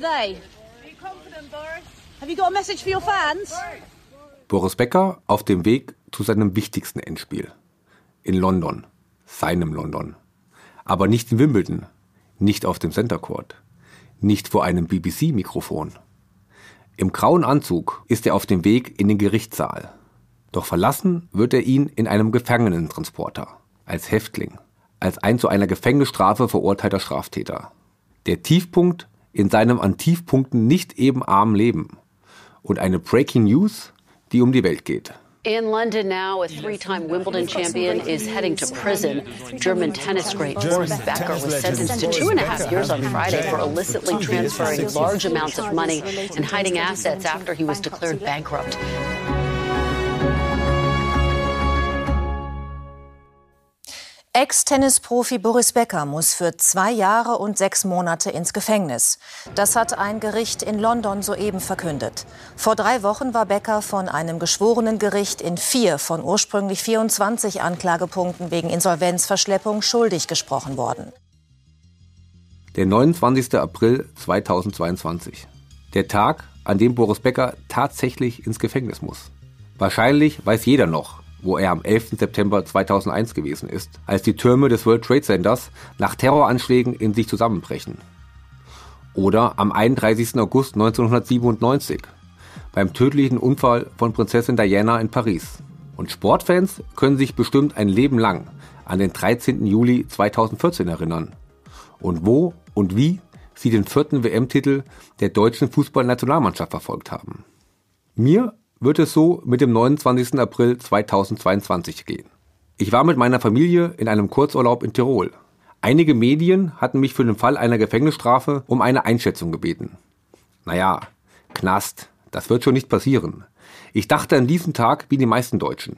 today? Are you confident, Boris? Have you got a message for your fans? Boris Becker auf dem Weg zu seinem wichtigsten Endspiel. In London. Seinem London. Aber nicht in Wimbledon. Nicht auf dem Center Court. Nicht vor einem BBC-Mikrofon. Im grauen Anzug ist er auf dem Weg in den Gerichtssaal. Doch verlassen wird er ihn in einem Gefangenentransporter. Als Häftling. Als ein zu einer Gefängnisstrafe verurteilter Straftäter. Der Tiefpunkt in seinem an Tiefpunkten nicht eben armen Leben. Und eine Breaking News, die um die Welt geht. In London now, a three-time Wimbledon champion is heading to prison. German tennis great Boris Becker was sentenced to two and a half years on Friday for illicitly transferring large amounts of money and hiding assets after he was declared bankrupt. Ex-Tennisprofi Boris Becker muss für zwei Jahre und sechs Monate ins Gefängnis. Das hat ein Gericht in London soeben verkündet. Vor drei Wochen war Becker von einem geschworenen Gericht in vier von ursprünglich 24 Anklagepunkten wegen Insolvenzverschleppung schuldig gesprochen worden. Der 29. April 2022. Der Tag, an dem Boris Becker tatsächlich ins Gefängnis muss. Wahrscheinlich weiß jeder noch, wo er am 11. September 2001 gewesen ist, als die Türme des World Trade Centers nach Terroranschlägen in sich zusammenbrechen. Oder am 31. August 1997 beim tödlichen Unfall von Prinzessin Diana in Paris. Und Sportfans können sich bestimmt ein Leben lang an den 13. Juli 2014 erinnern. Und wo und wie sie den vierten WM-Titel der deutschen Fußballnationalmannschaft verfolgt haben. Mir wird es so mit dem 29. April 2022 gehen. Ich war mit meiner Familie in einem Kurzurlaub in Tirol. Einige Medien hatten mich für den Fall einer Gefängnisstrafe um eine Einschätzung gebeten. Naja, Knast, das wird schon nicht passieren. Ich dachte an diesen Tag wie die meisten Deutschen.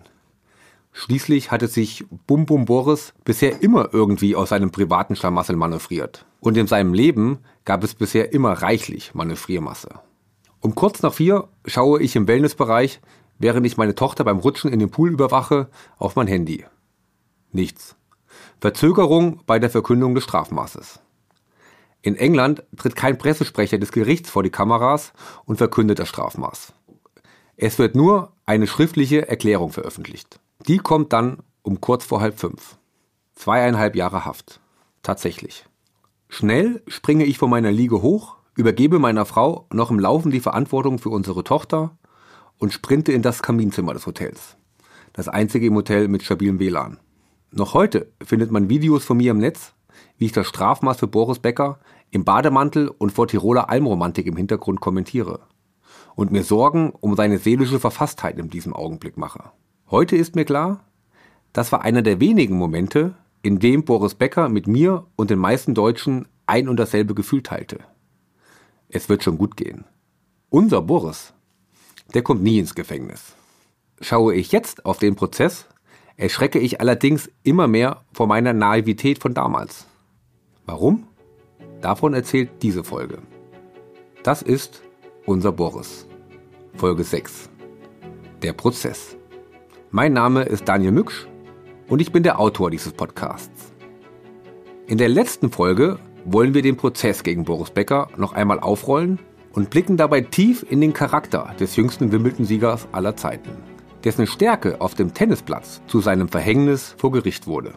Schließlich hatte sich Bum Bum Boris bisher immer irgendwie aus seinem privaten Schlamassel manövriert. Und in seinem Leben gab es bisher immer reichlich Manövriermasse. Um kurz nach vier schaue ich im Wellnessbereich, während ich meine Tochter beim Rutschen in den Pool überwache, auf mein Handy. Nichts. Verzögerung bei der Verkündung des Strafmaßes. In England tritt kein Pressesprecher des Gerichts vor die Kameras und verkündet das Strafmaß. Es wird nur eine schriftliche Erklärung veröffentlicht. Die kommt dann um kurz vor halb fünf. Zweieinhalb Jahre Haft. Tatsächlich. Schnell springe ich von meiner Liege hoch, übergebe meiner Frau noch im Laufen die Verantwortung für unsere Tochter und sprinte in das Kaminzimmer des Hotels. Das einzige im Hotel mit stabilem WLAN. Noch heute findet man Videos von mir im Netz, wie ich das Strafmaß für Boris Becker im Bademantel und vor Tiroler Almromantik im Hintergrund kommentiere und mir Sorgen um seine seelische Verfasstheit in diesem Augenblick mache. Heute ist mir klar, das war einer der wenigen Momente, in dem Boris Becker mit mir und den meisten Deutschen ein und dasselbe Gefühl teilte es wird schon gut gehen. Unser Boris, der kommt nie ins Gefängnis. Schaue ich jetzt auf den Prozess, erschrecke ich allerdings immer mehr vor meiner Naivität von damals. Warum? Davon erzählt diese Folge. Das ist unser Boris. Folge 6. Der Prozess. Mein Name ist Daniel Mücksch und ich bin der Autor dieses Podcasts. In der letzten Folge wollen wir den Prozess gegen Boris Becker noch einmal aufrollen und blicken dabei tief in den Charakter des jüngsten Wimbledon-Siegers aller Zeiten, dessen Stärke auf dem Tennisplatz zu seinem Verhängnis vor Gericht wurde.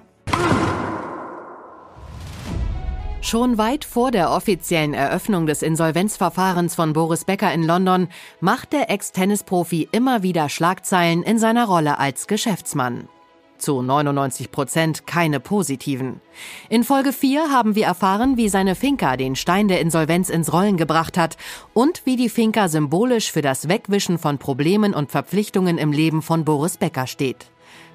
Schon weit vor der offiziellen Eröffnung des Insolvenzverfahrens von Boris Becker in London macht der Ex-Tennisprofi immer wieder Schlagzeilen in seiner Rolle als Geschäftsmann zu 99 Prozent keine positiven. In Folge 4 haben wir erfahren, wie seine Finca den Stein der Insolvenz ins Rollen gebracht hat und wie die Finca symbolisch für das Wegwischen von Problemen und Verpflichtungen im Leben von Boris Becker steht.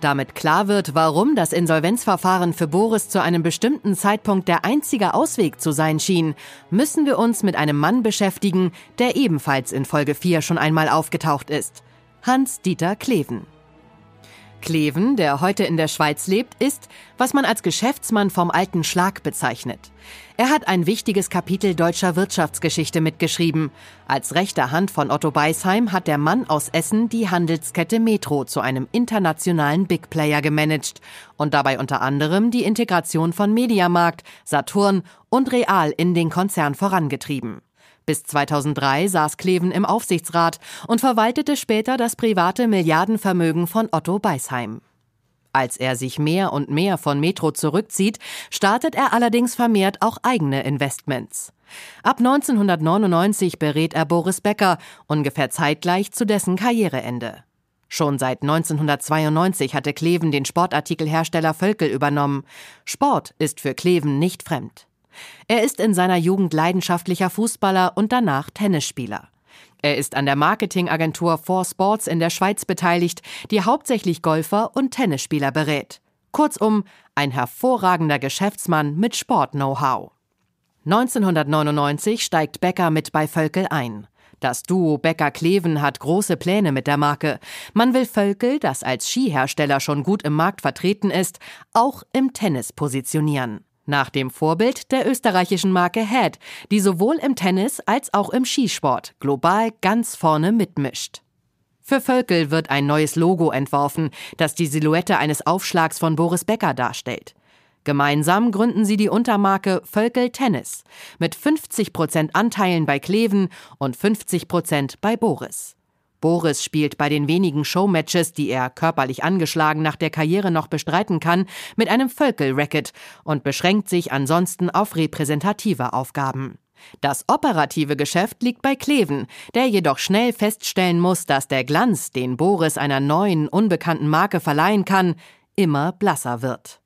Damit klar wird, warum das Insolvenzverfahren für Boris zu einem bestimmten Zeitpunkt der einzige Ausweg zu sein schien, müssen wir uns mit einem Mann beschäftigen, der ebenfalls in Folge 4 schon einmal aufgetaucht ist. Hans-Dieter Kleven. Kleven, der heute in der Schweiz lebt, ist, was man als Geschäftsmann vom alten Schlag bezeichnet. Er hat ein wichtiges Kapitel deutscher Wirtschaftsgeschichte mitgeschrieben. Als rechter Hand von Otto Beisheim hat der Mann aus Essen die Handelskette Metro zu einem internationalen Big Player gemanagt und dabei unter anderem die Integration von Mediamarkt, Saturn und Real in den Konzern vorangetrieben. Bis 2003 saß Kleven im Aufsichtsrat und verwaltete später das private Milliardenvermögen von Otto Beisheim. Als er sich mehr und mehr von Metro zurückzieht, startet er allerdings vermehrt auch eigene Investments. Ab 1999 berät er Boris Becker, ungefähr zeitgleich zu dessen Karriereende. Schon seit 1992 hatte Kleven den Sportartikelhersteller Völkel übernommen. Sport ist für Kleven nicht fremd. Er ist in seiner Jugend leidenschaftlicher Fußballer und danach Tennisspieler. Er ist an der Marketingagentur Four sports in der Schweiz beteiligt, die hauptsächlich Golfer und Tennisspieler berät. Kurzum, ein hervorragender Geschäftsmann mit Sport-Know-how. 1999 steigt Becker mit bei Völkel ein. Das Duo Becker-Kleven hat große Pläne mit der Marke. Man will Völkel, das als Skihersteller schon gut im Markt vertreten ist, auch im Tennis positionieren nach dem Vorbild der österreichischen Marke Head, die sowohl im Tennis als auch im Skisport global ganz vorne mitmischt. Für Völkel wird ein neues Logo entworfen, das die Silhouette eines Aufschlags von Boris Becker darstellt. Gemeinsam gründen sie die Untermarke Völkel Tennis mit 50% Anteilen bei Kleven und 50% bei Boris. Boris spielt bei den wenigen Showmatches, die er körperlich angeschlagen nach der Karriere noch bestreiten kann, mit einem Völkel-Racket und beschränkt sich ansonsten auf repräsentative Aufgaben. Das operative Geschäft liegt bei Kleven, der jedoch schnell feststellen muss, dass der Glanz, den Boris einer neuen, unbekannten Marke verleihen kann, immer blasser wird.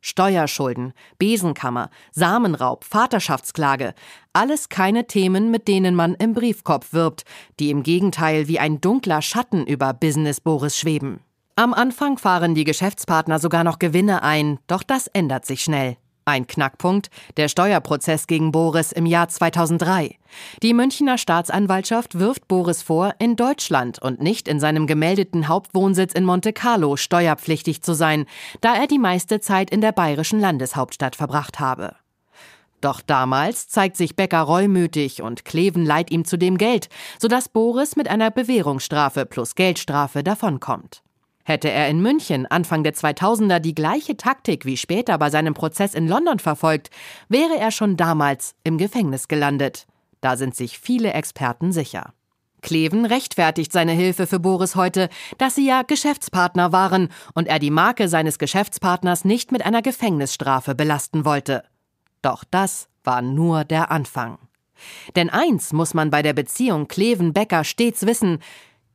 Steuerschulden, Besenkammer, Samenraub, Vaterschaftsklage, alles keine Themen, mit denen man im Briefkopf wirbt, die im Gegenteil wie ein dunkler Schatten über Business Boris schweben. Am Anfang fahren die Geschäftspartner sogar noch Gewinne ein, doch das ändert sich schnell. Ein Knackpunkt, der Steuerprozess gegen Boris im Jahr 2003. Die Münchner Staatsanwaltschaft wirft Boris vor, in Deutschland und nicht in seinem gemeldeten Hauptwohnsitz in Monte Carlo steuerpflichtig zu sein, da er die meiste Zeit in der bayerischen Landeshauptstadt verbracht habe. Doch damals zeigt sich Becker reumütig und Kleven leiht ihm zudem Geld, sodass Boris mit einer Bewährungsstrafe plus Geldstrafe davonkommt. Hätte er in München Anfang der 2000er die gleiche Taktik wie später bei seinem Prozess in London verfolgt, wäre er schon damals im Gefängnis gelandet. Da sind sich viele Experten sicher. Kleven rechtfertigt seine Hilfe für Boris heute, dass sie ja Geschäftspartner waren und er die Marke seines Geschäftspartners nicht mit einer Gefängnisstrafe belasten wollte. Doch das war nur der Anfang. Denn eins muss man bei der Beziehung Kleven-Becker stets wissen: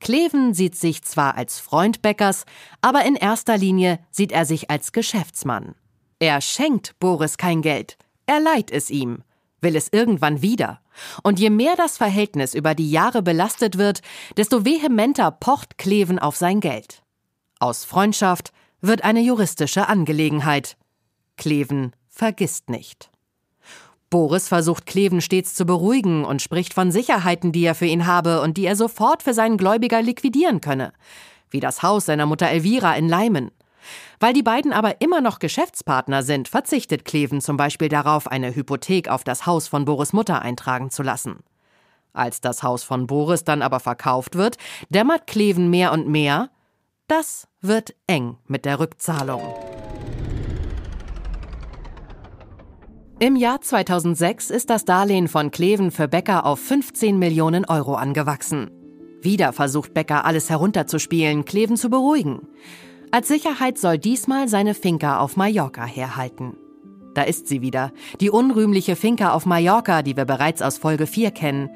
Kleven sieht sich zwar als Freund Beckers, aber in erster Linie sieht er sich als Geschäftsmann. Er schenkt Boris kein Geld, er leiht es ihm, will es irgendwann wieder. Und je mehr das Verhältnis über die Jahre belastet wird, desto vehementer pocht Kleven auf sein Geld. Aus Freundschaft wird eine juristische Angelegenheit. Kleven vergisst nicht. Boris versucht Kleven stets zu beruhigen und spricht von Sicherheiten, die er für ihn habe und die er sofort für seinen Gläubiger liquidieren könne, wie das Haus seiner Mutter Elvira in Leimen. Weil die beiden aber immer noch Geschäftspartner sind, verzichtet Kleven zum Beispiel darauf, eine Hypothek auf das Haus von Boris Mutter eintragen zu lassen. Als das Haus von Boris dann aber verkauft wird, dämmert Kleven mehr und mehr, das wird eng mit der Rückzahlung. Im Jahr 2006 ist das Darlehen von Kleven für Becker auf 15 Millionen Euro angewachsen. Wieder versucht Becker alles herunterzuspielen, Kleven zu beruhigen. Als Sicherheit soll diesmal seine Finca auf Mallorca herhalten. Da ist sie wieder, die unrühmliche Finca auf Mallorca, die wir bereits aus Folge 4 kennen.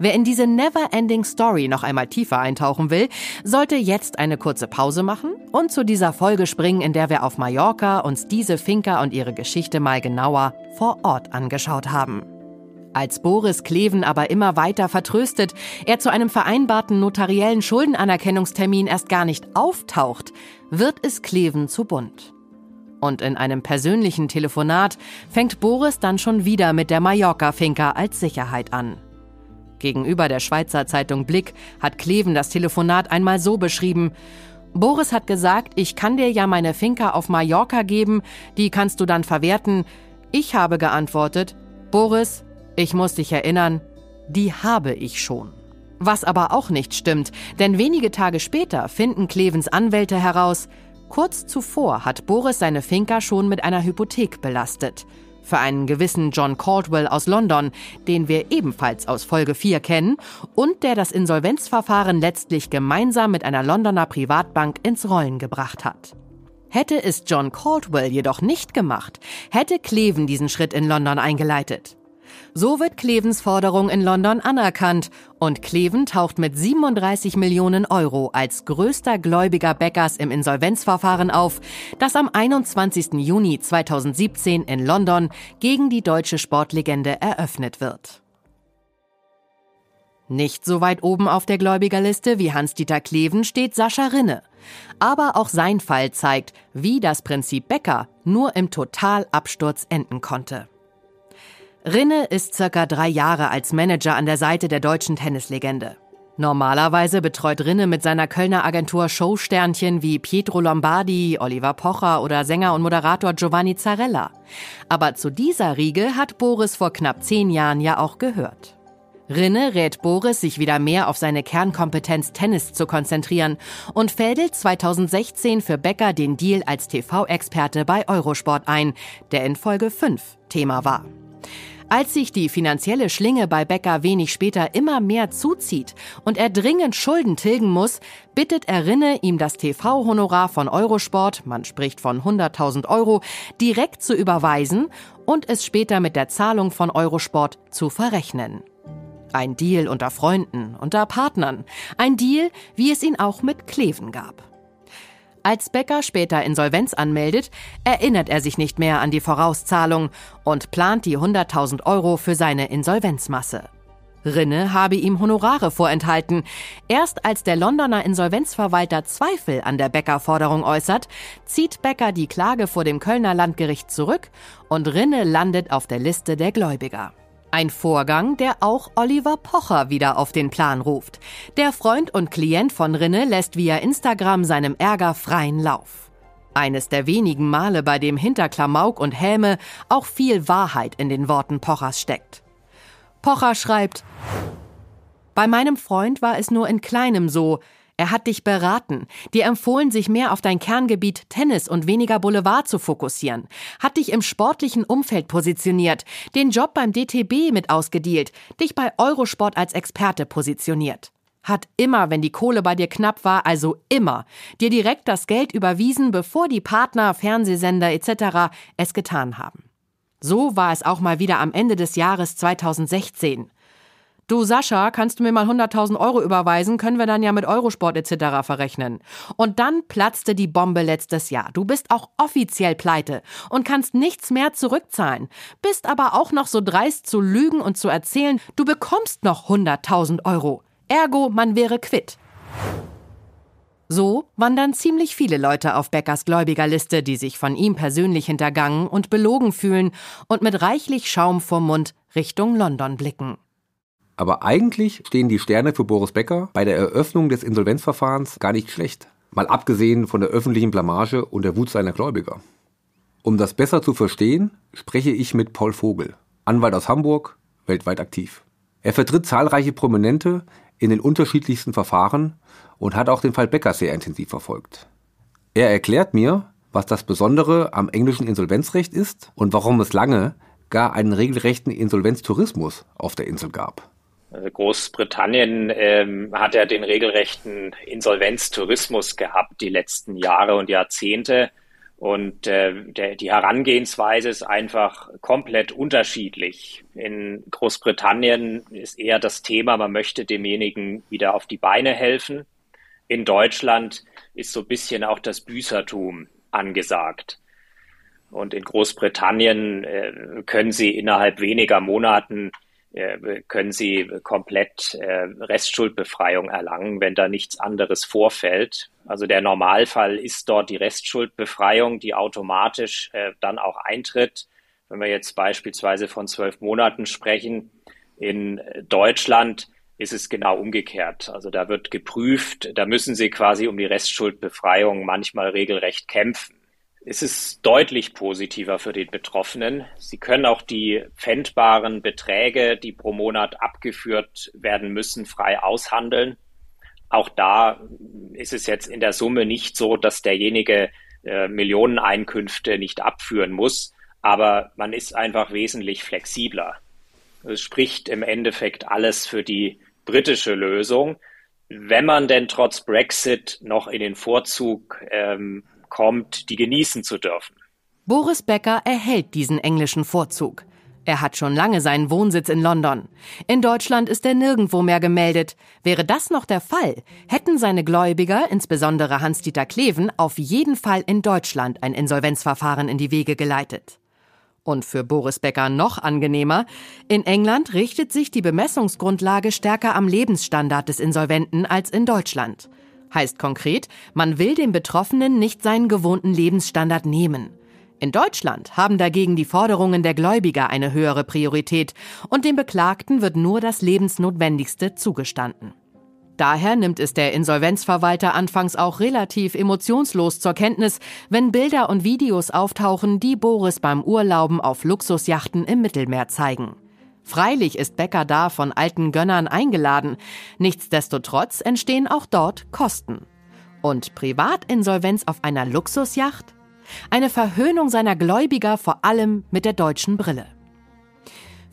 Wer in diese Never-Ending Story noch einmal tiefer eintauchen will, sollte jetzt eine kurze Pause machen und zu dieser Folge springen, in der wir auf Mallorca uns diese Finca und ihre Geschichte mal genauer vor Ort angeschaut haben. Als Boris Kleven aber immer weiter vertröstet, er zu einem vereinbarten notariellen Schuldenanerkennungstermin erst gar nicht auftaucht, wird es Kleven zu bunt. Und in einem persönlichen Telefonat fängt Boris dann schon wieder mit der Mallorca-Finca als Sicherheit an. Gegenüber der Schweizer Zeitung Blick hat Kleven das Telefonat einmal so beschrieben. Boris hat gesagt, ich kann dir ja meine Finca auf Mallorca geben, die kannst du dann verwerten. Ich habe geantwortet, Boris, ich muss dich erinnern, die habe ich schon. Was aber auch nicht stimmt, denn wenige Tage später finden Klevens Anwälte heraus, Kurz zuvor hat Boris seine Finca schon mit einer Hypothek belastet. Für einen gewissen John Caldwell aus London, den wir ebenfalls aus Folge 4 kennen und der das Insolvenzverfahren letztlich gemeinsam mit einer Londoner Privatbank ins Rollen gebracht hat. Hätte es John Caldwell jedoch nicht gemacht, hätte Cleven diesen Schritt in London eingeleitet. So wird Klevens Forderung in London anerkannt und Kleven taucht mit 37 Millionen Euro als größter Gläubiger Beckers im Insolvenzverfahren auf, das am 21. Juni 2017 in London gegen die deutsche Sportlegende eröffnet wird. Nicht so weit oben auf der Gläubigerliste wie Hans-Dieter Kleven steht Sascha Rinne. Aber auch sein Fall zeigt, wie das Prinzip Becker nur im Totalabsturz enden konnte. Rinne ist circa drei Jahre als Manager an der Seite der deutschen Tennislegende. Normalerweise betreut Rinne mit seiner Kölner Agentur Showsternchen wie Pietro Lombardi, Oliver Pocher oder Sänger und Moderator Giovanni Zarella. Aber zu dieser Riege hat Boris vor knapp zehn Jahren ja auch gehört. Rinne rät Boris, sich wieder mehr auf seine Kernkompetenz Tennis zu konzentrieren und fädelt 2016 für Becker den Deal als TV-Experte bei Eurosport ein, der in Folge 5 Thema war. Als sich die finanzielle Schlinge bei Becker wenig später immer mehr zuzieht und er dringend Schulden tilgen muss, bittet Erinne, ihm das TV-Honorar von Eurosport, man spricht von 100.000 Euro, direkt zu überweisen und es später mit der Zahlung von Eurosport zu verrechnen. Ein Deal unter Freunden, unter Partnern. Ein Deal, wie es ihn auch mit Kleven gab. Als Becker später Insolvenz anmeldet, erinnert er sich nicht mehr an die Vorauszahlung und plant die 100.000 Euro für seine Insolvenzmasse. Rinne habe ihm Honorare vorenthalten. Erst als der Londoner Insolvenzverwalter Zweifel an der Becker-Forderung äußert, zieht Becker die Klage vor dem Kölner Landgericht zurück und Rinne landet auf der Liste der Gläubiger. Ein Vorgang, der auch Oliver Pocher wieder auf den Plan ruft. Der Freund und Klient von Rinne lässt via Instagram seinem Ärger freien Lauf. Eines der wenigen Male, bei dem hinter Klamauk und Häme auch viel Wahrheit in den Worten Pochers steckt. Pocher schreibt: Bei meinem Freund war es nur in kleinem so, er hat dich beraten, dir empfohlen, sich mehr auf dein Kerngebiet Tennis und weniger Boulevard zu fokussieren, hat dich im sportlichen Umfeld positioniert, den Job beim DTB mit ausgedealt, dich bei Eurosport als Experte positioniert. Hat immer, wenn die Kohle bei dir knapp war, also immer, dir direkt das Geld überwiesen, bevor die Partner, Fernsehsender etc. es getan haben. So war es auch mal wieder am Ende des Jahres 2016 du Sascha, kannst du mir mal 100.000 Euro überweisen, können wir dann ja mit Eurosport etc. verrechnen. Und dann platzte die Bombe letztes Jahr. Du bist auch offiziell pleite und kannst nichts mehr zurückzahlen, bist aber auch noch so dreist zu lügen und zu erzählen, du bekommst noch 100.000 Euro. Ergo, man wäre quitt. So wandern ziemlich viele Leute auf Beckers Gläubigerliste, die sich von ihm persönlich hintergangen und belogen fühlen und mit reichlich Schaum vorm Mund Richtung London blicken. Aber eigentlich stehen die Sterne für Boris Becker bei der Eröffnung des Insolvenzverfahrens gar nicht schlecht. Mal abgesehen von der öffentlichen Blamage und der Wut seiner Gläubiger. Um das besser zu verstehen, spreche ich mit Paul Vogel, Anwalt aus Hamburg, weltweit aktiv. Er vertritt zahlreiche Prominente in den unterschiedlichsten Verfahren und hat auch den Fall Becker sehr intensiv verfolgt. Er erklärt mir, was das Besondere am englischen Insolvenzrecht ist und warum es lange gar einen regelrechten Insolvenztourismus auf der Insel gab. Also Großbritannien ähm, hat ja den regelrechten Insolvenztourismus gehabt die letzten Jahre und Jahrzehnte. Und äh, der, die Herangehensweise ist einfach komplett unterschiedlich. In Großbritannien ist eher das Thema, man möchte demjenigen wieder auf die Beine helfen. In Deutschland ist so ein bisschen auch das Büßertum angesagt. Und in Großbritannien äh, können sie innerhalb weniger Monaten äh, können sie komplett äh, Restschuldbefreiung erlangen, wenn da nichts anderes vorfällt. Also der Normalfall ist dort die Restschuldbefreiung, die automatisch äh, dann auch eintritt. Wenn wir jetzt beispielsweise von zwölf Monaten sprechen, in Deutschland ist es genau umgekehrt. Also da wird geprüft, da müssen sie quasi um die Restschuldbefreiung manchmal regelrecht kämpfen. Es ist deutlich positiver für den Betroffenen. Sie können auch die pfändbaren Beträge, die pro Monat abgeführt werden müssen, frei aushandeln. Auch da ist es jetzt in der Summe nicht so, dass derjenige äh, Millioneneinkünfte nicht abführen muss, aber man ist einfach wesentlich flexibler. Es spricht im Endeffekt alles für die britische Lösung. Wenn man denn trotz Brexit noch in den Vorzug ähm, kommt, die genießen zu dürfen. Boris Becker erhält diesen englischen Vorzug. Er hat schon lange seinen Wohnsitz in London. In Deutschland ist er nirgendwo mehr gemeldet. Wäre das noch der Fall, hätten seine Gläubiger, insbesondere Hans-Dieter Kleven, auf jeden Fall in Deutschland ein Insolvenzverfahren in die Wege geleitet. Und für Boris Becker noch angenehmer, in England richtet sich die Bemessungsgrundlage stärker am Lebensstandard des Insolventen als in Deutschland. Heißt konkret, man will den Betroffenen nicht seinen gewohnten Lebensstandard nehmen. In Deutschland haben dagegen die Forderungen der Gläubiger eine höhere Priorität und dem Beklagten wird nur das Lebensnotwendigste zugestanden. Daher nimmt es der Insolvenzverwalter anfangs auch relativ emotionslos zur Kenntnis, wenn Bilder und Videos auftauchen, die Boris beim Urlauben auf Luxusjachten im Mittelmeer zeigen. Freilich ist Becker da von alten Gönnern eingeladen. Nichtsdestotrotz entstehen auch dort Kosten. Und Privatinsolvenz auf einer Luxusjacht? Eine Verhöhnung seiner Gläubiger vor allem mit der deutschen Brille.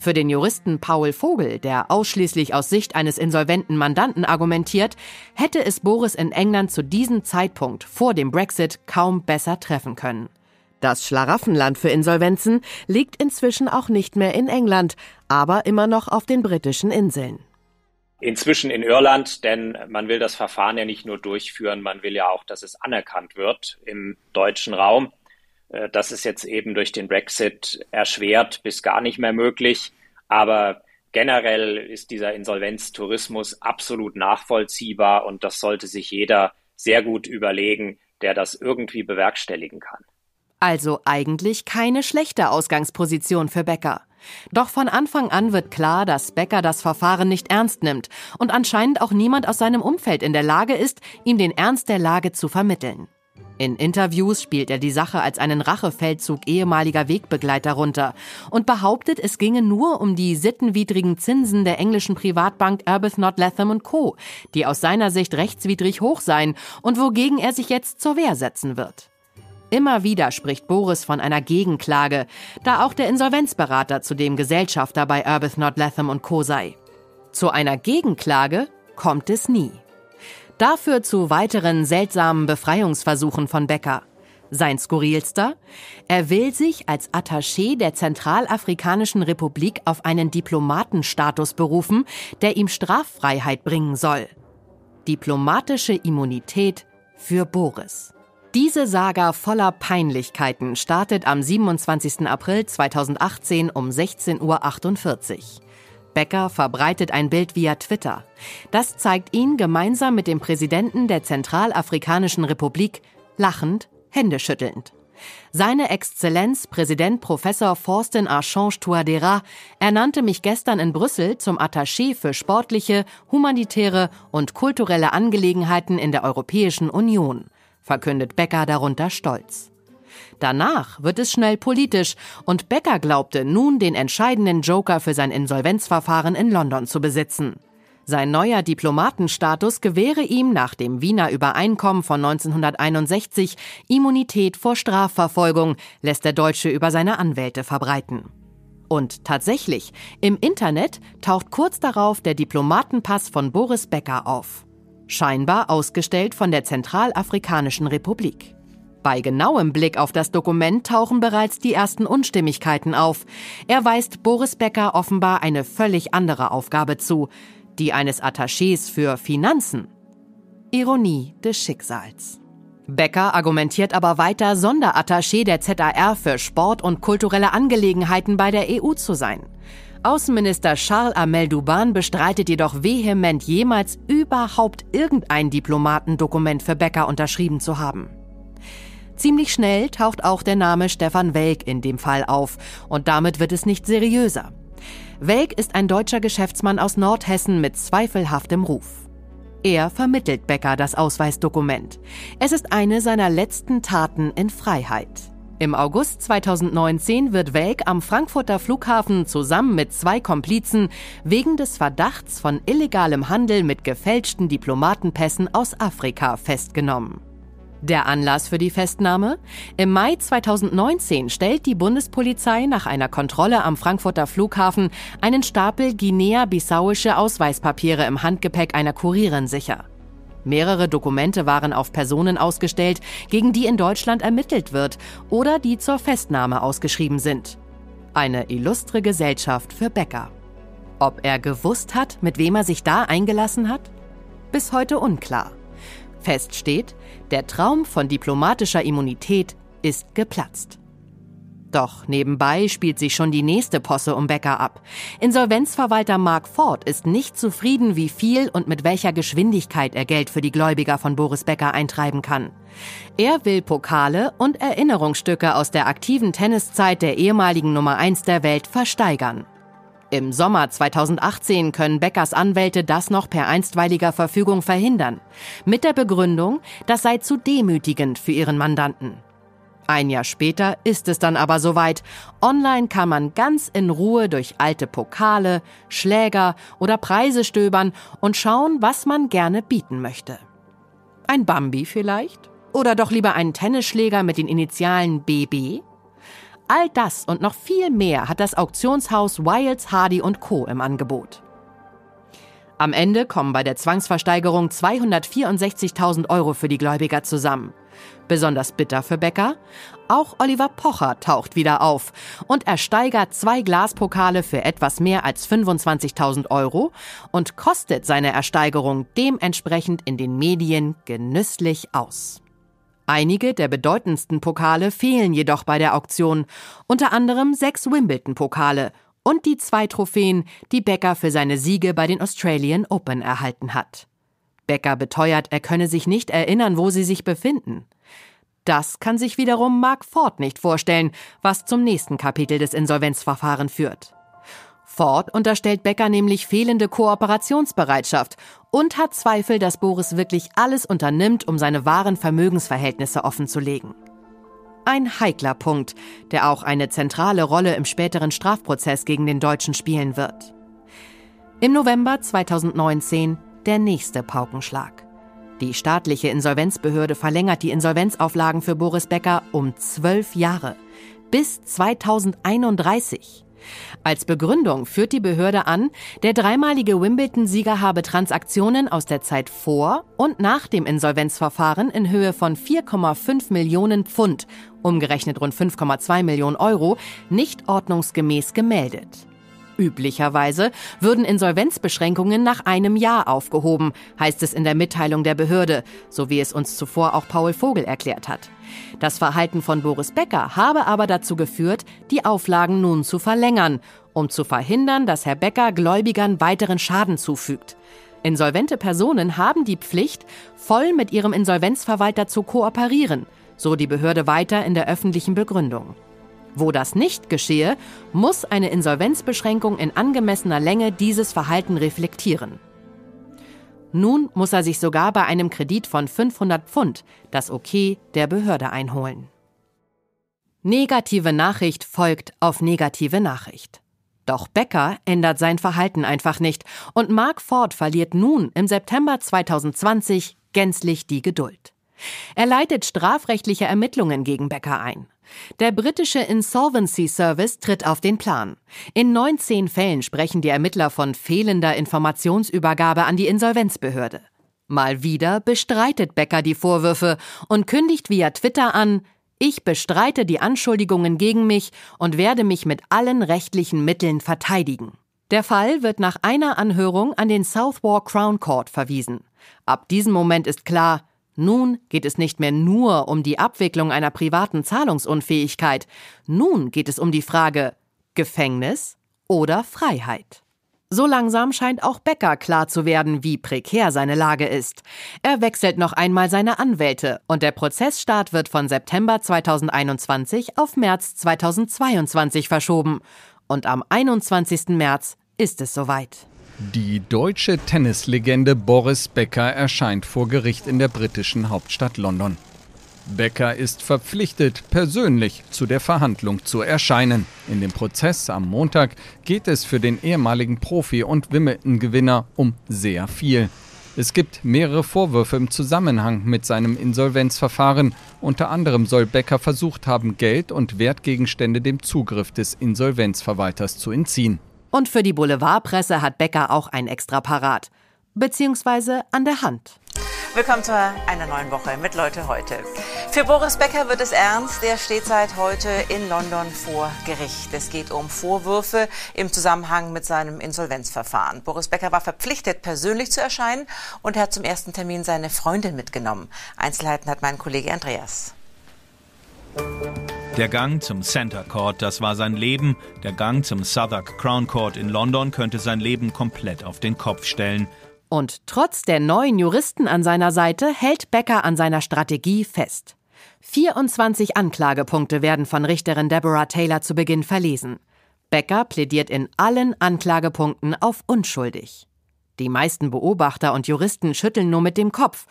Für den Juristen Paul Vogel, der ausschließlich aus Sicht eines insolventen Mandanten argumentiert, hätte es Boris in England zu diesem Zeitpunkt vor dem Brexit kaum besser treffen können. Das Schlaraffenland für Insolvenzen liegt inzwischen auch nicht mehr in England, aber immer noch auf den britischen Inseln. Inzwischen in Irland, denn man will das Verfahren ja nicht nur durchführen, man will ja auch, dass es anerkannt wird im deutschen Raum. Äh, das ist jetzt eben durch den Brexit erschwert bis gar nicht mehr möglich. Aber generell ist dieser Insolvenztourismus absolut nachvollziehbar und das sollte sich jeder sehr gut überlegen, der das irgendwie bewerkstelligen kann. Also eigentlich keine schlechte Ausgangsposition für Becker. Doch von Anfang an wird klar, dass Becker das Verfahren nicht ernst nimmt und anscheinend auch niemand aus seinem Umfeld in der Lage ist, ihm den Ernst der Lage zu vermitteln. In Interviews spielt er die Sache als einen Rachefeldzug ehemaliger Wegbegleiter runter und behauptet, es ginge nur um die sittenwidrigen Zinsen der englischen Privatbank Arbuthnot Latham Co., die aus seiner Sicht rechtswidrig hoch seien und wogegen er sich jetzt zur Wehr setzen wird. Immer wieder spricht Boris von einer Gegenklage, da auch der Insolvenzberater zudem Gesellschafter bei Erbeth Not Latham Co. sei. Zu einer Gegenklage kommt es nie. Dafür zu weiteren seltsamen Befreiungsversuchen von Becker. Sein skurrilster? Er will sich als Attaché der Zentralafrikanischen Republik auf einen Diplomatenstatus berufen, der ihm Straffreiheit bringen soll. Diplomatische Immunität für Boris. Diese Saga voller Peinlichkeiten startet am 27. April 2018 um 16.48 Uhr. Becker verbreitet ein Bild via Twitter. Das zeigt ihn gemeinsam mit dem Präsidenten der Zentralafrikanischen Republik lachend, händeschüttelnd. Seine Exzellenz Präsident Professor Forsten Archange Touadera ernannte mich gestern in Brüssel zum Attaché für sportliche, humanitäre und kulturelle Angelegenheiten in der Europäischen Union verkündet Becker darunter stolz. Danach wird es schnell politisch und Becker glaubte nun den entscheidenden Joker für sein Insolvenzverfahren in London zu besitzen. Sein neuer Diplomatenstatus gewähre ihm nach dem Wiener Übereinkommen von 1961 Immunität vor Strafverfolgung, lässt der Deutsche über seine Anwälte verbreiten. Und tatsächlich, im Internet taucht kurz darauf der Diplomatenpass von Boris Becker auf scheinbar ausgestellt von der Zentralafrikanischen Republik. Bei genauem Blick auf das Dokument tauchen bereits die ersten Unstimmigkeiten auf. Er weist Boris Becker offenbar eine völlig andere Aufgabe zu, die eines Attachés für Finanzen. Ironie des Schicksals. Becker argumentiert aber weiter, Sonderattaché der ZAR für Sport und kulturelle Angelegenheiten bei der EU zu sein. Außenminister Charles Amel Duban bestreitet jedoch vehement, jemals überhaupt irgendein Diplomatendokument für Becker unterschrieben zu haben. Ziemlich schnell taucht auch der Name Stefan Welk in dem Fall auf und damit wird es nicht seriöser. Welk ist ein deutscher Geschäftsmann aus Nordhessen mit zweifelhaftem Ruf. Er vermittelt Becker das Ausweisdokument. Es ist eine seiner letzten Taten in Freiheit. Im August 2019 wird Welk am Frankfurter Flughafen zusammen mit zwei Komplizen wegen des Verdachts von illegalem Handel mit gefälschten Diplomatenpässen aus Afrika festgenommen. Der Anlass für die Festnahme? Im Mai 2019 stellt die Bundespolizei nach einer Kontrolle am Frankfurter Flughafen einen Stapel guinea-bissauische Ausweispapiere im Handgepäck einer Kurierin sicher. Mehrere Dokumente waren auf Personen ausgestellt, gegen die in Deutschland ermittelt wird oder die zur Festnahme ausgeschrieben sind. Eine illustre Gesellschaft für Bäcker. Ob er gewusst hat, mit wem er sich da eingelassen hat? Bis heute unklar. Fest steht, der Traum von diplomatischer Immunität ist geplatzt. Doch nebenbei spielt sich schon die nächste Posse um Becker ab. Insolvenzverwalter Mark Ford ist nicht zufrieden, wie viel und mit welcher Geschwindigkeit er Geld für die Gläubiger von Boris Becker eintreiben kann. Er will Pokale und Erinnerungsstücke aus der aktiven Tenniszeit der ehemaligen Nummer 1 der Welt versteigern. Im Sommer 2018 können Beckers Anwälte das noch per einstweiliger Verfügung verhindern, mit der Begründung, das sei zu demütigend für ihren Mandanten. Ein Jahr später ist es dann aber soweit. Online kann man ganz in Ruhe durch alte Pokale, Schläger oder Preise stöbern und schauen, was man gerne bieten möchte. Ein Bambi vielleicht? Oder doch lieber einen Tennisschläger mit den Initialen BB? All das und noch viel mehr hat das Auktionshaus Wilds, Hardy Co. im Angebot. Am Ende kommen bei der Zwangsversteigerung 264.000 Euro für die Gläubiger zusammen. Besonders bitter für Becker. Auch Oliver Pocher taucht wieder auf und ersteigert zwei Glaspokale für etwas mehr als 25.000 Euro und kostet seine Ersteigerung dementsprechend in den Medien genüsslich aus. Einige der bedeutendsten Pokale fehlen jedoch bei der Auktion, unter anderem sechs Wimbledon-Pokale und die zwei Trophäen, die Becker für seine Siege bei den Australian Open erhalten hat. Becker beteuert, er könne sich nicht erinnern, wo sie sich befinden. Das kann sich wiederum Mark Ford nicht vorstellen, was zum nächsten Kapitel des Insolvenzverfahrens führt. Ford unterstellt Becker nämlich fehlende Kooperationsbereitschaft und hat Zweifel, dass Boris wirklich alles unternimmt, um seine wahren Vermögensverhältnisse offenzulegen. Ein heikler Punkt, der auch eine zentrale Rolle im späteren Strafprozess gegen den Deutschen spielen wird. Im November 2019 der nächste Paukenschlag. Die staatliche Insolvenzbehörde verlängert die Insolvenzauflagen für Boris Becker um zwölf Jahre. Bis 2031. Als Begründung führt die Behörde an, der dreimalige Wimbledon-Sieger habe Transaktionen aus der Zeit vor und nach dem Insolvenzverfahren in Höhe von 4,5 Millionen Pfund, umgerechnet rund 5,2 Millionen Euro, nicht ordnungsgemäß gemeldet. Üblicherweise würden Insolvenzbeschränkungen nach einem Jahr aufgehoben, heißt es in der Mitteilung der Behörde, so wie es uns zuvor auch Paul Vogel erklärt hat. Das Verhalten von Boris Becker habe aber dazu geführt, die Auflagen nun zu verlängern, um zu verhindern, dass Herr Becker Gläubigern weiteren Schaden zufügt. Insolvente Personen haben die Pflicht, voll mit ihrem Insolvenzverwalter zu kooperieren, so die Behörde weiter in der öffentlichen Begründung. Wo das nicht geschehe, muss eine Insolvenzbeschränkung in angemessener Länge dieses Verhalten reflektieren. Nun muss er sich sogar bei einem Kredit von 500 Pfund das Okay der Behörde einholen. Negative Nachricht folgt auf negative Nachricht. Doch Becker ändert sein Verhalten einfach nicht und Mark Ford verliert nun im September 2020 gänzlich die Geduld. Er leitet strafrechtliche Ermittlungen gegen Becker ein. Der britische Insolvency Service tritt auf den Plan. In 19 Fällen sprechen die Ermittler von fehlender Informationsübergabe an die Insolvenzbehörde. Mal wieder bestreitet Becker die Vorwürfe und kündigt via Twitter an, ich bestreite die Anschuldigungen gegen mich und werde mich mit allen rechtlichen Mitteln verteidigen. Der Fall wird nach einer Anhörung an den Southwark Crown Court verwiesen. Ab diesem Moment ist klar, nun geht es nicht mehr nur um die Abwicklung einer privaten Zahlungsunfähigkeit, nun geht es um die Frage Gefängnis oder Freiheit. So langsam scheint auch Becker klar zu werden, wie prekär seine Lage ist. Er wechselt noch einmal seine Anwälte und der Prozessstart wird von September 2021 auf März 2022 verschoben. Und am 21. März ist es soweit. Die deutsche Tennislegende Boris Becker erscheint vor Gericht in der britischen Hauptstadt London. Becker ist verpflichtet, persönlich zu der Verhandlung zu erscheinen. In dem Prozess am Montag geht es für den ehemaligen Profi und Wimbledon-Gewinner um sehr viel. Es gibt mehrere Vorwürfe im Zusammenhang mit seinem Insolvenzverfahren. Unter anderem soll Becker versucht haben, Geld und Wertgegenstände dem Zugriff des Insolvenzverwalters zu entziehen. Und für die Boulevardpresse hat Becker auch ein extra parat. Beziehungsweise an der Hand. Willkommen zu einer neuen Woche mit Leute heute. Für Boris Becker wird es ernst. Er steht seit heute in London vor Gericht. Es geht um Vorwürfe im Zusammenhang mit seinem Insolvenzverfahren. Boris Becker war verpflichtet, persönlich zu erscheinen und er hat zum ersten Termin seine Freundin mitgenommen. Einzelheiten hat mein Kollege Andreas. Der Gang zum Center Court, das war sein Leben. Der Gang zum Southwark Crown Court in London könnte sein Leben komplett auf den Kopf stellen. Und trotz der neuen Juristen an seiner Seite hält Becker an seiner Strategie fest. 24 Anklagepunkte werden von Richterin Deborah Taylor zu Beginn verlesen. Becker plädiert in allen Anklagepunkten auf unschuldig. Die meisten Beobachter und Juristen schütteln nur mit dem Kopf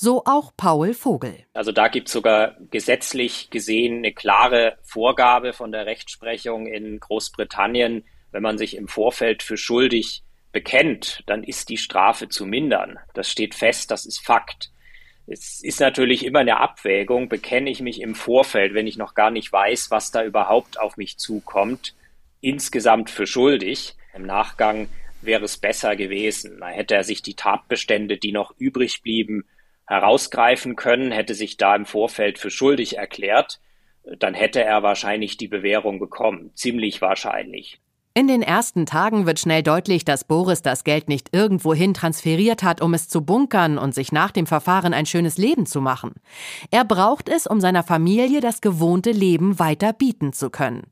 so auch Paul Vogel. Also da gibt es sogar gesetzlich gesehen eine klare Vorgabe von der Rechtsprechung in Großbritannien. Wenn man sich im Vorfeld für schuldig bekennt, dann ist die Strafe zu mindern. Das steht fest, das ist Fakt. Es ist natürlich immer eine Abwägung, bekenne ich mich im Vorfeld, wenn ich noch gar nicht weiß, was da überhaupt auf mich zukommt, insgesamt für schuldig. Im Nachgang wäre es besser gewesen. Da hätte er sich die Tatbestände, die noch übrig blieben, herausgreifen können, hätte sich da im Vorfeld für schuldig erklärt, dann hätte er wahrscheinlich die Bewährung bekommen. Ziemlich wahrscheinlich. In den ersten Tagen wird schnell deutlich, dass Boris das Geld nicht irgendwohin transferiert hat, um es zu bunkern und sich nach dem Verfahren ein schönes Leben zu machen. Er braucht es, um seiner Familie das gewohnte Leben weiter bieten zu können.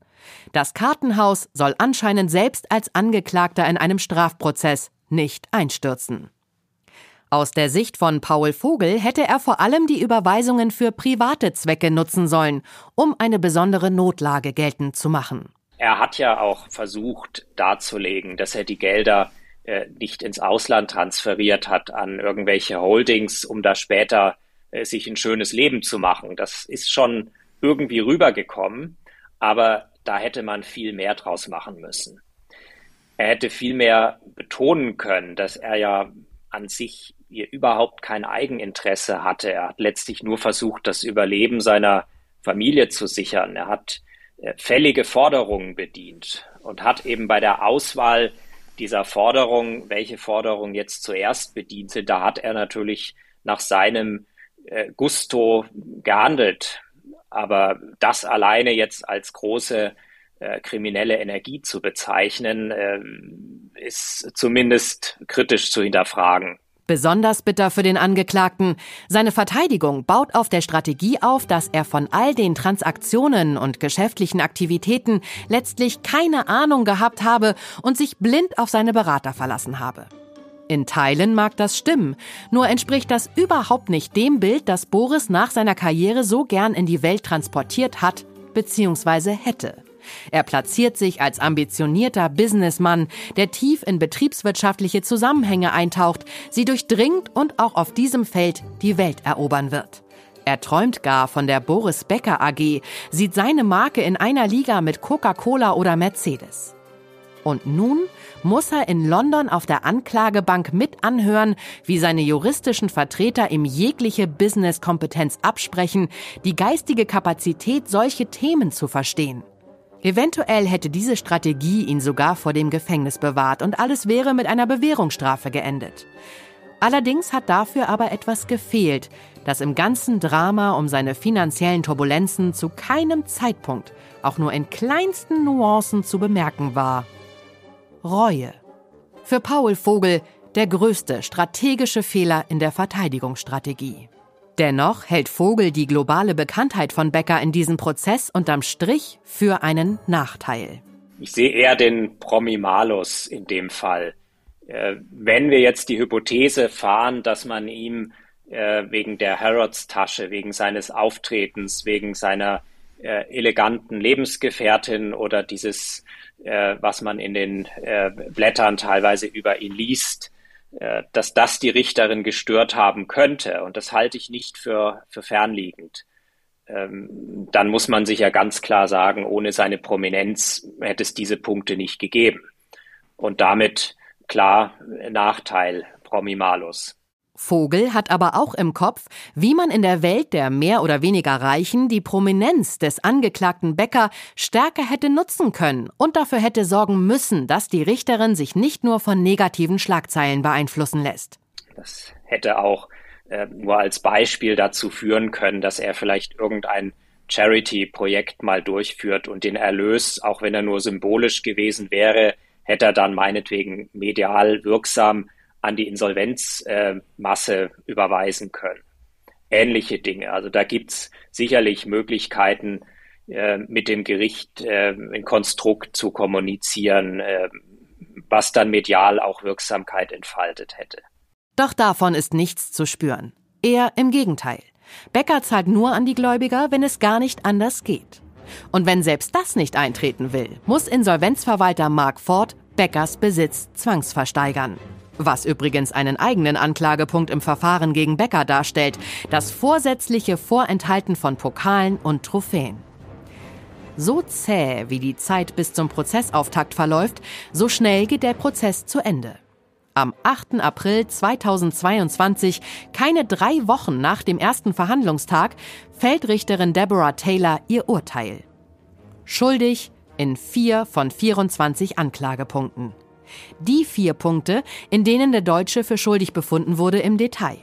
Das Kartenhaus soll anscheinend selbst als Angeklagter in einem Strafprozess nicht einstürzen. Aus der Sicht von Paul Vogel hätte er vor allem die Überweisungen für private Zwecke nutzen sollen, um eine besondere Notlage geltend zu machen. Er hat ja auch versucht darzulegen, dass er die Gelder äh, nicht ins Ausland transferiert hat an irgendwelche Holdings, um da später äh, sich ein schönes Leben zu machen. Das ist schon irgendwie rübergekommen, aber da hätte man viel mehr draus machen müssen. Er hätte viel mehr betonen können, dass er ja an sich ihr überhaupt kein Eigeninteresse hatte. Er hat letztlich nur versucht, das Überleben seiner Familie zu sichern. Er hat äh, fällige Forderungen bedient und hat eben bei der Auswahl dieser Forderungen, welche Forderungen jetzt zuerst bedient sind, da hat er natürlich nach seinem äh, Gusto gehandelt. Aber das alleine jetzt als große äh, kriminelle Energie zu bezeichnen, ähm, ist zumindest kritisch zu hinterfragen. Besonders bitter für den Angeklagten. Seine Verteidigung baut auf der Strategie auf, dass er von all den Transaktionen und geschäftlichen Aktivitäten letztlich keine Ahnung gehabt habe und sich blind auf seine Berater verlassen habe. In Teilen mag das stimmen, nur entspricht das überhaupt nicht dem Bild, das Boris nach seiner Karriere so gern in die Welt transportiert hat bzw. hätte. Er platziert sich als ambitionierter Businessmann, der tief in betriebswirtschaftliche Zusammenhänge eintaucht, sie durchdringt und auch auf diesem Feld die Welt erobern wird. Er träumt gar von der Boris Becker AG, sieht seine Marke in einer Liga mit Coca-Cola oder Mercedes. Und nun muss er in London auf der Anklagebank mit anhören, wie seine juristischen Vertreter ihm jegliche Business-Kompetenz absprechen, die geistige Kapazität, solche Themen zu verstehen. Eventuell hätte diese Strategie ihn sogar vor dem Gefängnis bewahrt und alles wäre mit einer Bewährungsstrafe geendet. Allerdings hat dafür aber etwas gefehlt, das im ganzen Drama um seine finanziellen Turbulenzen zu keinem Zeitpunkt, auch nur in kleinsten Nuancen zu bemerken war. Reue. Für Paul Vogel der größte strategische Fehler in der Verteidigungsstrategie. Dennoch hält Vogel die globale Bekanntheit von Becker in diesem Prozess unterm Strich für einen Nachteil. Ich sehe eher den Promimalus in dem Fall. Äh, wenn wir jetzt die Hypothese fahren, dass man ihm äh, wegen der Harrods-Tasche, wegen seines Auftretens, wegen seiner äh, eleganten Lebensgefährtin oder dieses, was man in den Blättern teilweise über ihn liest, äh, dass das die Richterin gestört haben könnte. Und das halte ich nicht für, für fernliegend. Ähm, dann muss man sich ja ganz klar sagen, ohne seine Prominenz hätte es diese Punkte nicht gegeben. Und damit klar äh, Nachteil, Promi-Malus. Vogel hat aber auch im Kopf, wie man in der Welt der mehr oder weniger Reichen die Prominenz des angeklagten Becker stärker hätte nutzen können und dafür hätte sorgen müssen, dass die Richterin sich nicht nur von negativen Schlagzeilen beeinflussen lässt. Das hätte auch äh, nur als Beispiel dazu führen können, dass er vielleicht irgendein Charity-Projekt mal durchführt und den Erlös, auch wenn er nur symbolisch gewesen wäre, hätte er dann meinetwegen medial wirksam an die Insolvenzmasse äh, überweisen können. Ähnliche Dinge. Also da gibt es sicherlich Möglichkeiten, äh, mit dem Gericht äh, ein Konstrukt zu kommunizieren, was dann medial auch Wirksamkeit entfaltet hätte. Doch davon ist nichts zu spüren. Eher im Gegenteil. Becker zahlt nur an die Gläubiger, wenn es gar nicht anders geht. Und wenn selbst das nicht eintreten will, muss Insolvenzverwalter Mark Ford Beckers Besitz zwangsversteigern was übrigens einen eigenen Anklagepunkt im Verfahren gegen Becker darstellt, das vorsätzliche Vorenthalten von Pokalen und Trophäen. So zäh, wie die Zeit bis zum Prozessauftakt verläuft, so schnell geht der Prozess zu Ende. Am 8. April 2022, keine drei Wochen nach dem ersten Verhandlungstag, fällt Richterin Deborah Taylor ihr Urteil. Schuldig in vier von 24 Anklagepunkten. Die vier Punkte, in denen der Deutsche für schuldig befunden wurde im Detail.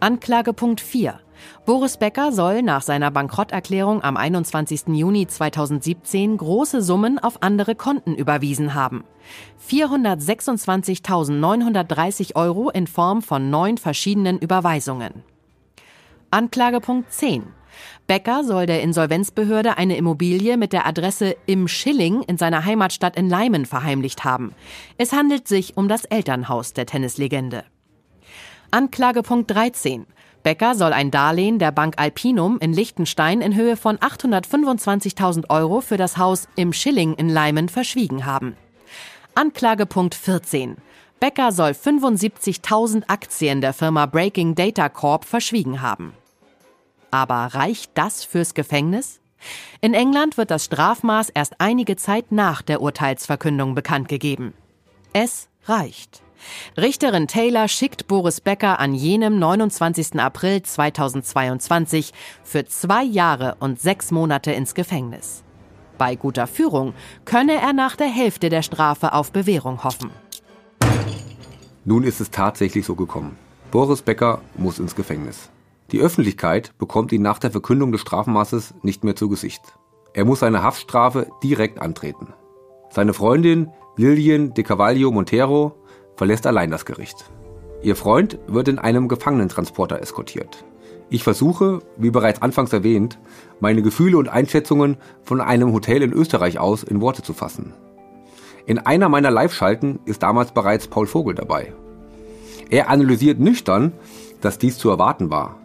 Anklagepunkt 4. Boris Becker soll nach seiner Bankrotterklärung am 21. Juni 2017 große Summen auf andere Konten überwiesen haben. 426.930 Euro in Form von neun verschiedenen Überweisungen. Anklagepunkt 10. Becker soll der Insolvenzbehörde eine Immobilie mit der Adresse im Schilling in seiner Heimatstadt in Leimen verheimlicht haben. Es handelt sich um das Elternhaus der Tennislegende. Anklagepunkt 13. Becker soll ein Darlehen der Bank Alpinum in Liechtenstein in Höhe von 825.000 Euro für das Haus im Schilling in Leimen verschwiegen haben. Anklagepunkt 14. Becker soll 75.000 Aktien der Firma Breaking Data Corp verschwiegen haben. Aber reicht das fürs Gefängnis? In England wird das Strafmaß erst einige Zeit nach der Urteilsverkündung bekannt gegeben. Es reicht. Richterin Taylor schickt Boris Becker an jenem 29. April 2022 für zwei Jahre und sechs Monate ins Gefängnis. Bei guter Führung könne er nach der Hälfte der Strafe auf Bewährung hoffen. Nun ist es tatsächlich so gekommen. Boris Becker muss ins Gefängnis. Die Öffentlichkeit bekommt ihn nach der Verkündung des Strafmaßes nicht mehr zu Gesicht. Er muss seine Haftstrafe direkt antreten. Seine Freundin Lilian de Cavallo Montero verlässt allein das Gericht. Ihr Freund wird in einem Gefangenentransporter eskortiert. Ich versuche, wie bereits anfangs erwähnt, meine Gefühle und Einschätzungen von einem Hotel in Österreich aus in Worte zu fassen. In einer meiner Live-Schalten ist damals bereits Paul Vogel dabei. Er analysiert nüchtern, dass dies zu erwarten war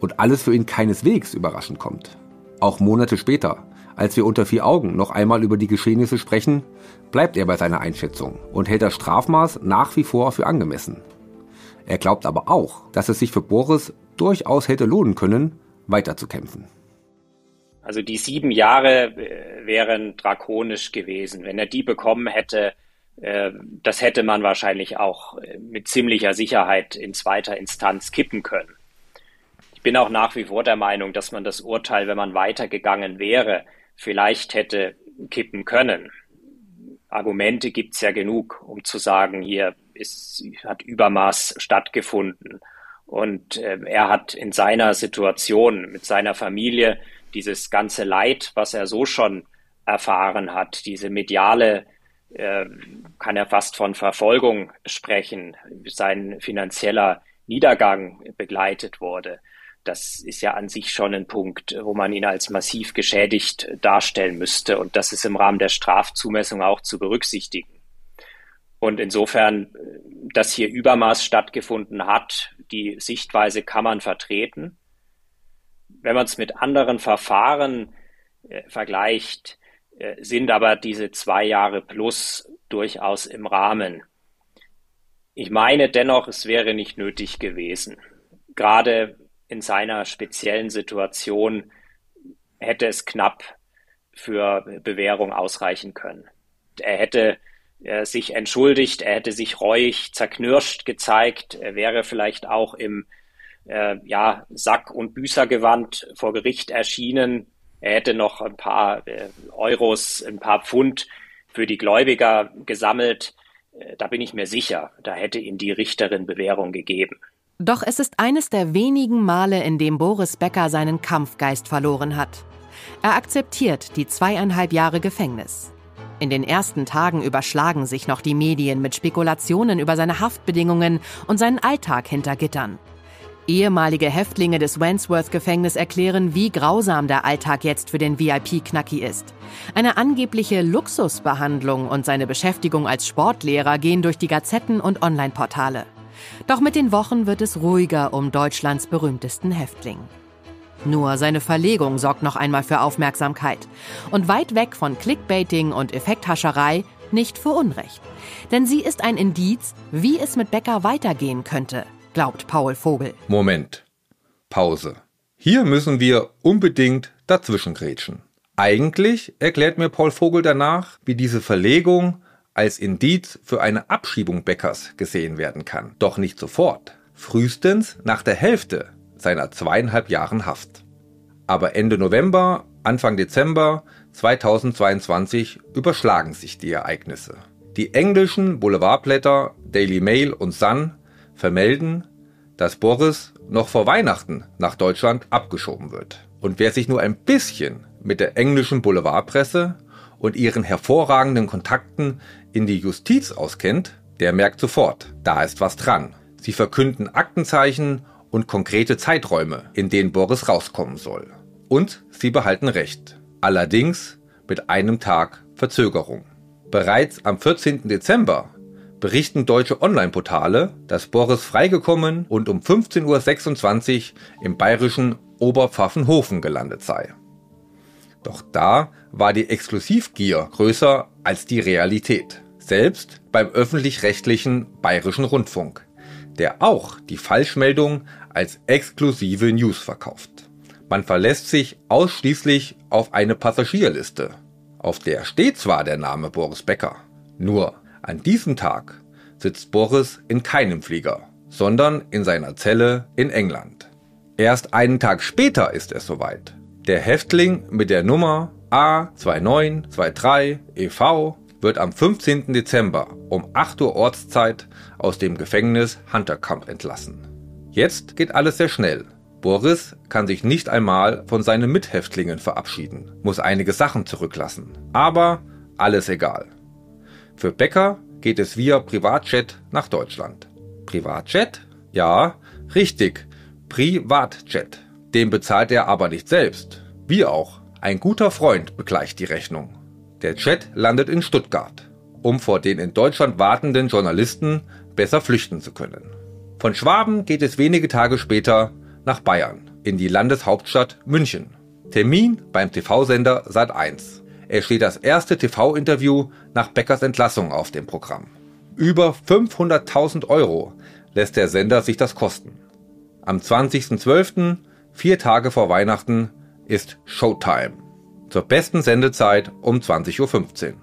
und alles für ihn keineswegs überraschend kommt. Auch Monate später, als wir unter vier Augen noch einmal über die Geschehnisse sprechen, bleibt er bei seiner Einschätzung und hält das Strafmaß nach wie vor für angemessen. Er glaubt aber auch, dass es sich für Boris durchaus hätte lohnen können, weiterzukämpfen. Also die sieben Jahre äh, wären drakonisch gewesen. Wenn er die bekommen hätte, äh, das hätte man wahrscheinlich auch äh, mit ziemlicher Sicherheit in zweiter Instanz kippen können. Ich bin auch nach wie vor der Meinung, dass man das Urteil, wenn man weitergegangen wäre, vielleicht hätte kippen können. Argumente gibt es ja genug, um zu sagen, hier ist, hat Übermaß stattgefunden. Und äh, er hat in seiner Situation mit seiner Familie dieses ganze Leid, was er so schon erfahren hat, diese mediale, äh, kann er fast von Verfolgung sprechen, sein finanzieller Niedergang begleitet wurde das ist ja an sich schon ein Punkt, wo man ihn als massiv geschädigt darstellen müsste. Und das ist im Rahmen der Strafzumessung auch zu berücksichtigen. Und insofern, dass hier Übermaß stattgefunden hat, die Sichtweise kann man vertreten. Wenn man es mit anderen Verfahren äh, vergleicht, äh, sind aber diese zwei Jahre plus durchaus im Rahmen. Ich meine dennoch, es wäre nicht nötig gewesen. Gerade in seiner speziellen Situation hätte es knapp für Bewährung ausreichen können. Er hätte äh, sich entschuldigt, er hätte sich reuig zerknirscht gezeigt, er wäre vielleicht auch im äh, ja, Sack- und Büßergewand vor Gericht erschienen. Er hätte noch ein paar äh, Euros, ein paar Pfund für die Gläubiger gesammelt. Äh, da bin ich mir sicher, da hätte ihm die Richterin Bewährung gegeben. Doch es ist eines der wenigen Male, in dem Boris Becker seinen Kampfgeist verloren hat. Er akzeptiert die zweieinhalb Jahre Gefängnis. In den ersten Tagen überschlagen sich noch die Medien mit Spekulationen über seine Haftbedingungen und seinen Alltag hinter Gittern. Ehemalige Häftlinge des Wandsworth-Gefängnis erklären, wie grausam der Alltag jetzt für den VIP-Knacki ist. Eine angebliche Luxusbehandlung und seine Beschäftigung als Sportlehrer gehen durch die Gazetten und Online-Portale. Doch mit den Wochen wird es ruhiger um Deutschlands berühmtesten Häftling. Nur seine Verlegung sorgt noch einmal für Aufmerksamkeit. Und weit weg von Clickbaiting und Effekthascherei nicht für Unrecht. Denn sie ist ein Indiz, wie es mit Becker weitergehen könnte, glaubt Paul Vogel. Moment. Pause. Hier müssen wir unbedingt dazwischengrätschen. Eigentlich erklärt mir Paul Vogel danach, wie diese Verlegung als Indiz für eine Abschiebung Beckers gesehen werden kann. Doch nicht sofort, frühestens nach der Hälfte seiner zweieinhalb Jahren Haft. Aber Ende November, Anfang Dezember 2022 überschlagen sich die Ereignisse. Die englischen Boulevardblätter Daily Mail und Sun vermelden, dass Boris noch vor Weihnachten nach Deutschland abgeschoben wird. Und wer sich nur ein bisschen mit der englischen Boulevardpresse und ihren hervorragenden Kontakten in die Justiz auskennt, der merkt sofort, da ist was dran. Sie verkünden Aktenzeichen und konkrete Zeiträume, in denen Boris rauskommen soll. Und sie behalten Recht. Allerdings mit einem Tag Verzögerung. Bereits am 14. Dezember berichten deutsche Online-Portale, dass Boris freigekommen und um 15.26 Uhr im bayerischen Oberpfaffenhofen gelandet sei. Doch da war die Exklusivgier größer als die Realität. Selbst beim öffentlich-rechtlichen bayerischen Rundfunk, der auch die Falschmeldung als exklusive News verkauft. Man verlässt sich ausschließlich auf eine Passagierliste, auf der steht zwar der Name Boris Becker, nur an diesem Tag sitzt Boris in keinem Flieger, sondern in seiner Zelle in England. Erst einen Tag später ist es soweit. Der Häftling mit der Nummer A2923 EV wird am 15. Dezember um 8 Uhr Ortszeit aus dem Gefängnis Hunterkamp entlassen. Jetzt geht alles sehr schnell. Boris kann sich nicht einmal von seinen Mithäftlingen verabschieden, muss einige Sachen zurücklassen. Aber alles egal. Für Becker geht es via Privatjet nach Deutschland. Privatjet? Ja, richtig. Privatjet. Den bezahlt er aber nicht selbst. Wie auch. Ein guter Freund begleicht die Rechnung. Der Chat landet in Stuttgart, um vor den in Deutschland wartenden Journalisten besser flüchten zu können. Von Schwaben geht es wenige Tage später nach Bayern, in die Landeshauptstadt München. Termin beim TV-Sender Sat1. Es steht das erste TV-Interview nach Beckers Entlassung auf dem Programm. Über 500.000 Euro lässt der Sender sich das kosten. Am 20.12. Vier Tage vor Weihnachten ist Showtime. Zur besten Sendezeit um 20.15 Uhr.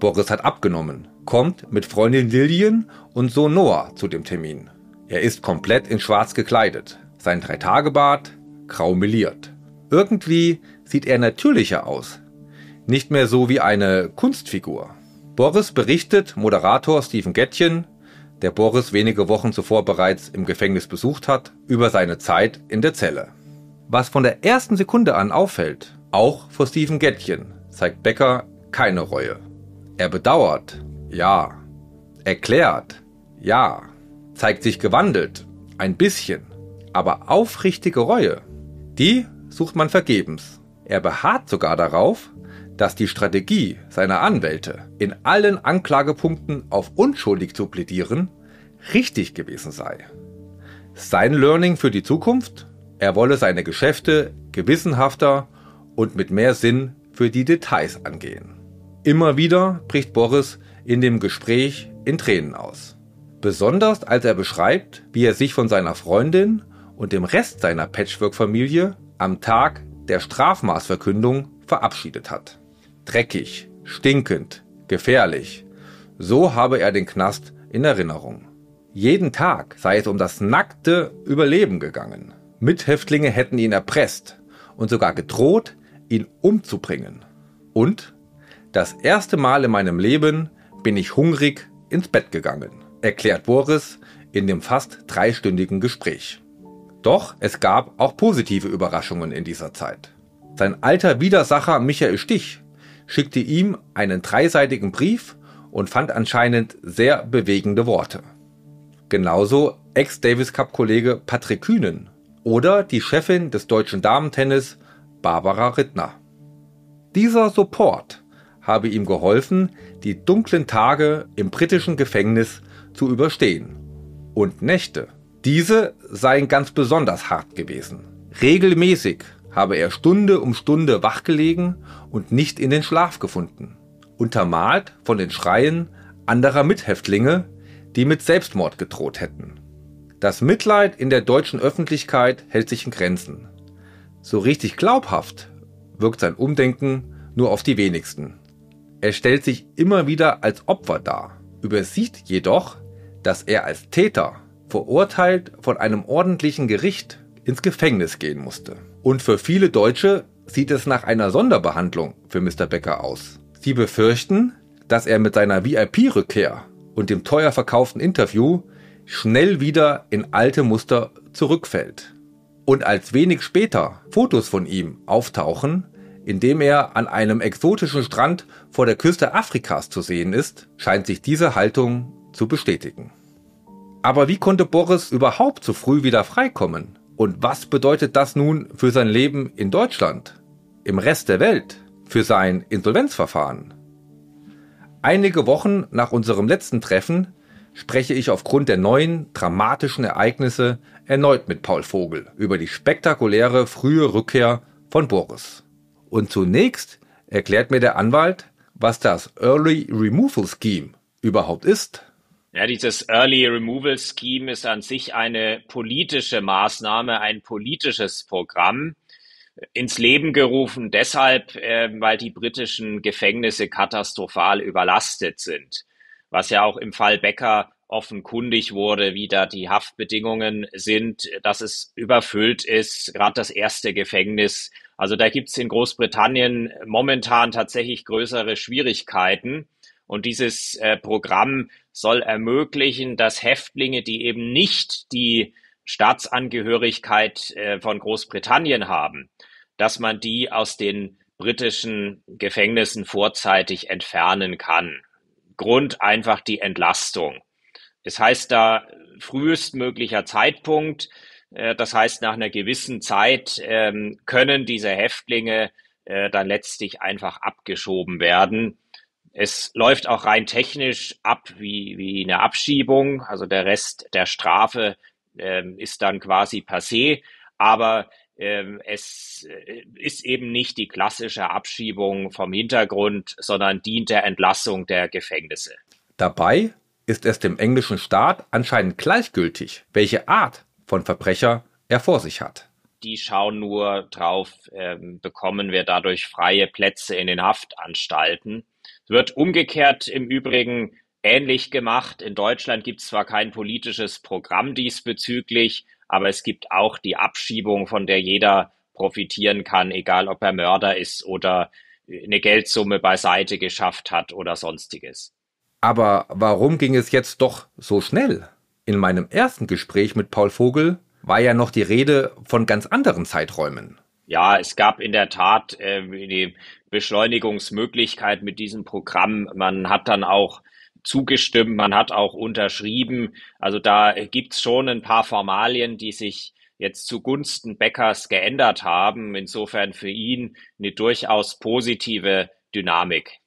Boris hat abgenommen, kommt mit Freundin Lillian und Sohn Noah zu dem Termin. Er ist komplett in schwarz gekleidet, sein Dreitagebart grau meliert. Irgendwie sieht er natürlicher aus, nicht mehr so wie eine Kunstfigur. Boris berichtet Moderator Stephen Gettchen, der Boris wenige Wochen zuvor bereits im Gefängnis besucht hat, über seine Zeit in der Zelle. Was von der ersten Sekunde an auffällt, auch vor Steven Gettchen, zeigt Becker keine Reue. Er bedauert, ja. Erklärt, ja. Zeigt sich gewandelt, ein bisschen. Aber aufrichtige Reue, die sucht man vergebens. Er beharrt sogar darauf, dass die Strategie seiner Anwälte, in allen Anklagepunkten auf unschuldig zu plädieren, richtig gewesen sei. Sein Learning für die Zukunft? Er wolle seine Geschäfte gewissenhafter und mit mehr Sinn für die Details angehen. Immer wieder bricht Boris in dem Gespräch in Tränen aus. Besonders als er beschreibt, wie er sich von seiner Freundin und dem Rest seiner Patchwork-Familie am Tag der Strafmaßverkündung verabschiedet hat. Dreckig, stinkend, gefährlich. So habe er den Knast in Erinnerung. Jeden Tag sei es um das nackte Überleben gegangen. Mithäftlinge hätten ihn erpresst und sogar gedroht, ihn umzubringen. Und das erste Mal in meinem Leben bin ich hungrig ins Bett gegangen, erklärt Boris in dem fast dreistündigen Gespräch. Doch es gab auch positive Überraschungen in dieser Zeit. Sein alter Widersacher Michael Stich schickte ihm einen dreiseitigen Brief und fand anscheinend sehr bewegende Worte. Genauso Ex-Davis Cup-Kollege Patrick Kühnen oder die Chefin des deutschen Damentennis Barbara Rittner. Dieser Support habe ihm geholfen, die dunklen Tage im britischen Gefängnis zu überstehen. Und Nächte. Diese seien ganz besonders hart gewesen. Regelmäßig habe er Stunde um Stunde wachgelegen und nicht in den Schlaf gefunden. Untermalt von den Schreien anderer Mithäftlinge, die mit Selbstmord gedroht hätten. Das Mitleid in der deutschen Öffentlichkeit hält sich in Grenzen. So richtig glaubhaft wirkt sein Umdenken nur auf die wenigsten. Er stellt sich immer wieder als Opfer dar, übersieht jedoch, dass er als Täter verurteilt von einem ordentlichen Gericht ins Gefängnis gehen musste. Und für viele Deutsche sieht es nach einer Sonderbehandlung für Mr. Becker aus. Sie befürchten, dass er mit seiner VIP-Rückkehr und dem teuer verkauften Interview schnell wieder in alte Muster zurückfällt. Und als wenig später Fotos von ihm auftauchen, indem er an einem exotischen Strand vor der Küste Afrikas zu sehen ist, scheint sich diese Haltung zu bestätigen. Aber wie konnte Boris überhaupt so früh wieder freikommen? Und was bedeutet das nun für sein Leben in Deutschland, im Rest der Welt, für sein Insolvenzverfahren? Einige Wochen nach unserem letzten Treffen spreche ich aufgrund der neuen dramatischen Ereignisse erneut mit Paul Vogel über die spektakuläre frühe Rückkehr von Boris. Und zunächst erklärt mir der Anwalt, was das Early Removal Scheme überhaupt ist. Ja, dieses Early Removal Scheme ist an sich eine politische Maßnahme, ein politisches Programm äh, ins Leben gerufen, deshalb, äh, weil die britischen Gefängnisse katastrophal überlastet sind was ja auch im Fall Becker offenkundig wurde, wie da die Haftbedingungen sind, dass es überfüllt ist, gerade das erste Gefängnis. Also da gibt's in Großbritannien momentan tatsächlich größere Schwierigkeiten. Und dieses äh, Programm soll ermöglichen, dass Häftlinge, die eben nicht die Staatsangehörigkeit äh, von Großbritannien haben, dass man die aus den britischen Gefängnissen vorzeitig entfernen kann. Grund einfach die Entlastung. das heißt da frühestmöglicher Zeitpunkt, äh, das heißt, nach einer gewissen Zeit ähm, können diese Häftlinge äh, dann letztlich einfach abgeschoben werden. Es läuft auch rein technisch ab wie, wie eine Abschiebung. Also der Rest der Strafe ähm, ist dann quasi passé. Aber ähm, es äh, ist eben nicht die klassische Abschiebung vom Hintergrund, sondern dient der Entlassung der Gefängnisse. Dabei ist es dem englischen Staat anscheinend gleichgültig, welche Art von Verbrecher er vor sich hat. Die schauen nur drauf, ähm, bekommen wir dadurch freie Plätze in den Haftanstalten. Es Wird umgekehrt im Übrigen ähnlich gemacht. In Deutschland gibt es zwar kein politisches Programm diesbezüglich, aber es gibt auch die Abschiebung, von der jeder profitieren kann, egal ob er Mörder ist oder eine Geldsumme beiseite geschafft hat oder sonstiges. Aber warum ging es jetzt doch so schnell? In meinem ersten Gespräch mit Paul Vogel war ja noch die Rede von ganz anderen Zeiträumen. Ja, es gab in der Tat äh, die Beschleunigungsmöglichkeit mit diesem Programm. Man hat dann auch zugestimmt, man hat auch unterschrieben. Also da gibt's schon ein paar Formalien, die sich jetzt zugunsten Beckers geändert haben. Insofern für ihn eine durchaus positive Dynamik.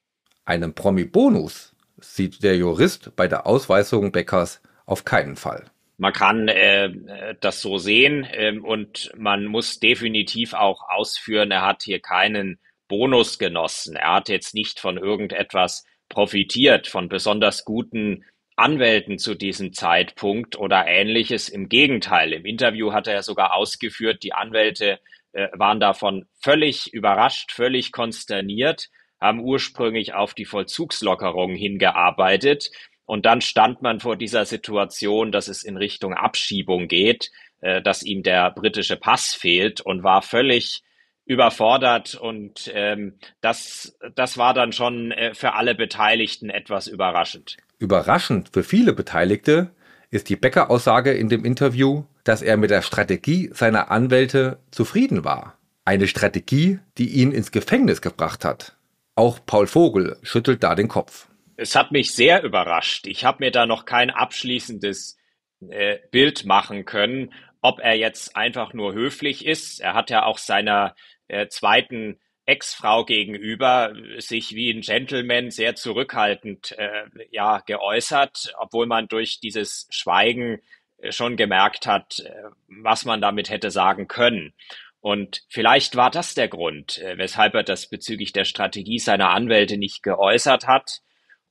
Einen Promi-Bonus sieht der Jurist bei der Ausweisung Beckers auf keinen Fall. Man kann äh, das so sehen äh, und man muss definitiv auch ausführen, er hat hier keinen Bonus genossen. Er hat jetzt nicht von irgendetwas profitiert von besonders guten Anwälten zu diesem Zeitpunkt oder ähnliches. Im Gegenteil, im Interview hat er ja sogar ausgeführt, die Anwälte äh, waren davon völlig überrascht, völlig konsterniert, haben ursprünglich auf die Vollzugslockerung hingearbeitet. Und dann stand man vor dieser Situation, dass es in Richtung Abschiebung geht, äh, dass ihm der britische Pass fehlt und war völlig überfordert und ähm, das, das war dann schon äh, für alle Beteiligten etwas überraschend. Überraschend für viele Beteiligte ist die Becker-Aussage in dem Interview, dass er mit der Strategie seiner Anwälte zufrieden war. Eine Strategie, die ihn ins Gefängnis gebracht hat. Auch Paul Vogel schüttelt da den Kopf. Es hat mich sehr überrascht. Ich habe mir da noch kein abschließendes äh, Bild machen können, ob er jetzt einfach nur höflich ist. Er hat ja auch seiner äh, zweiten Ex-Frau gegenüber sich wie ein Gentleman sehr zurückhaltend äh, ja geäußert, obwohl man durch dieses Schweigen äh, schon gemerkt hat, äh, was man damit hätte sagen können. Und vielleicht war das der Grund, äh, weshalb er das bezüglich der Strategie seiner Anwälte nicht geäußert hat.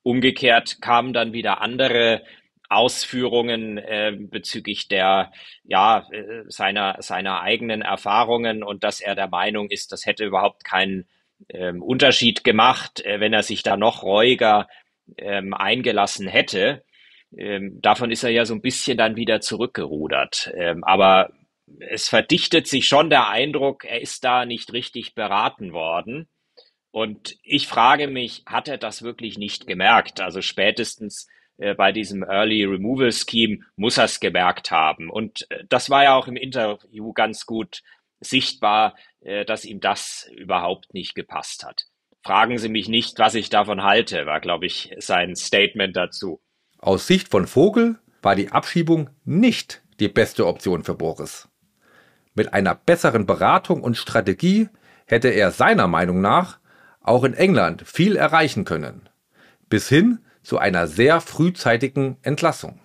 Umgekehrt kamen dann wieder andere Ausführungen äh, bezüglich der ja äh, seiner seiner eigenen Erfahrungen und dass er der Meinung ist, das hätte überhaupt keinen ähm, Unterschied gemacht, äh, wenn er sich da noch reuiger ähm, eingelassen hätte. Ähm, davon ist er ja so ein bisschen dann wieder zurückgerudert. Ähm, aber es verdichtet sich schon der Eindruck, er ist da nicht richtig beraten worden. Und ich frage mich, hat er das wirklich nicht gemerkt? Also spätestens äh, bei diesem Early Removal Scheme muss er es gemerkt haben. Und äh, das war ja auch im Interview ganz gut sichtbar, äh, dass ihm das überhaupt nicht gepasst hat. Fragen Sie mich nicht, was ich davon halte, war, glaube ich, sein Statement dazu. Aus Sicht von Vogel war die Abschiebung nicht die beste Option für Boris. Mit einer besseren Beratung und Strategie hätte er seiner Meinung nach auch in England viel erreichen können. Bis hin zu einer sehr frühzeitigen Entlassung.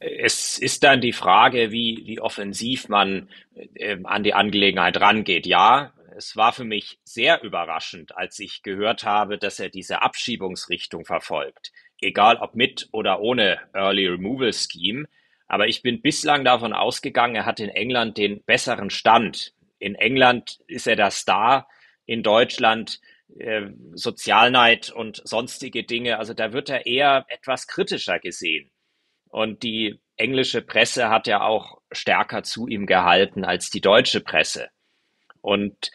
Es ist dann die Frage, wie, wie offensiv man äh, an die Angelegenheit rangeht. Ja, es war für mich sehr überraschend, als ich gehört habe, dass er diese Abschiebungsrichtung verfolgt. Egal ob mit oder ohne Early Removal Scheme. Aber ich bin bislang davon ausgegangen, er hat in England den besseren Stand. In England ist er der Star. In Deutschland äh, Sozialneid und sonstige Dinge. Also da wird er eher etwas kritischer gesehen. Und die englische Presse hat ja auch stärker zu ihm gehalten als die deutsche Presse. Und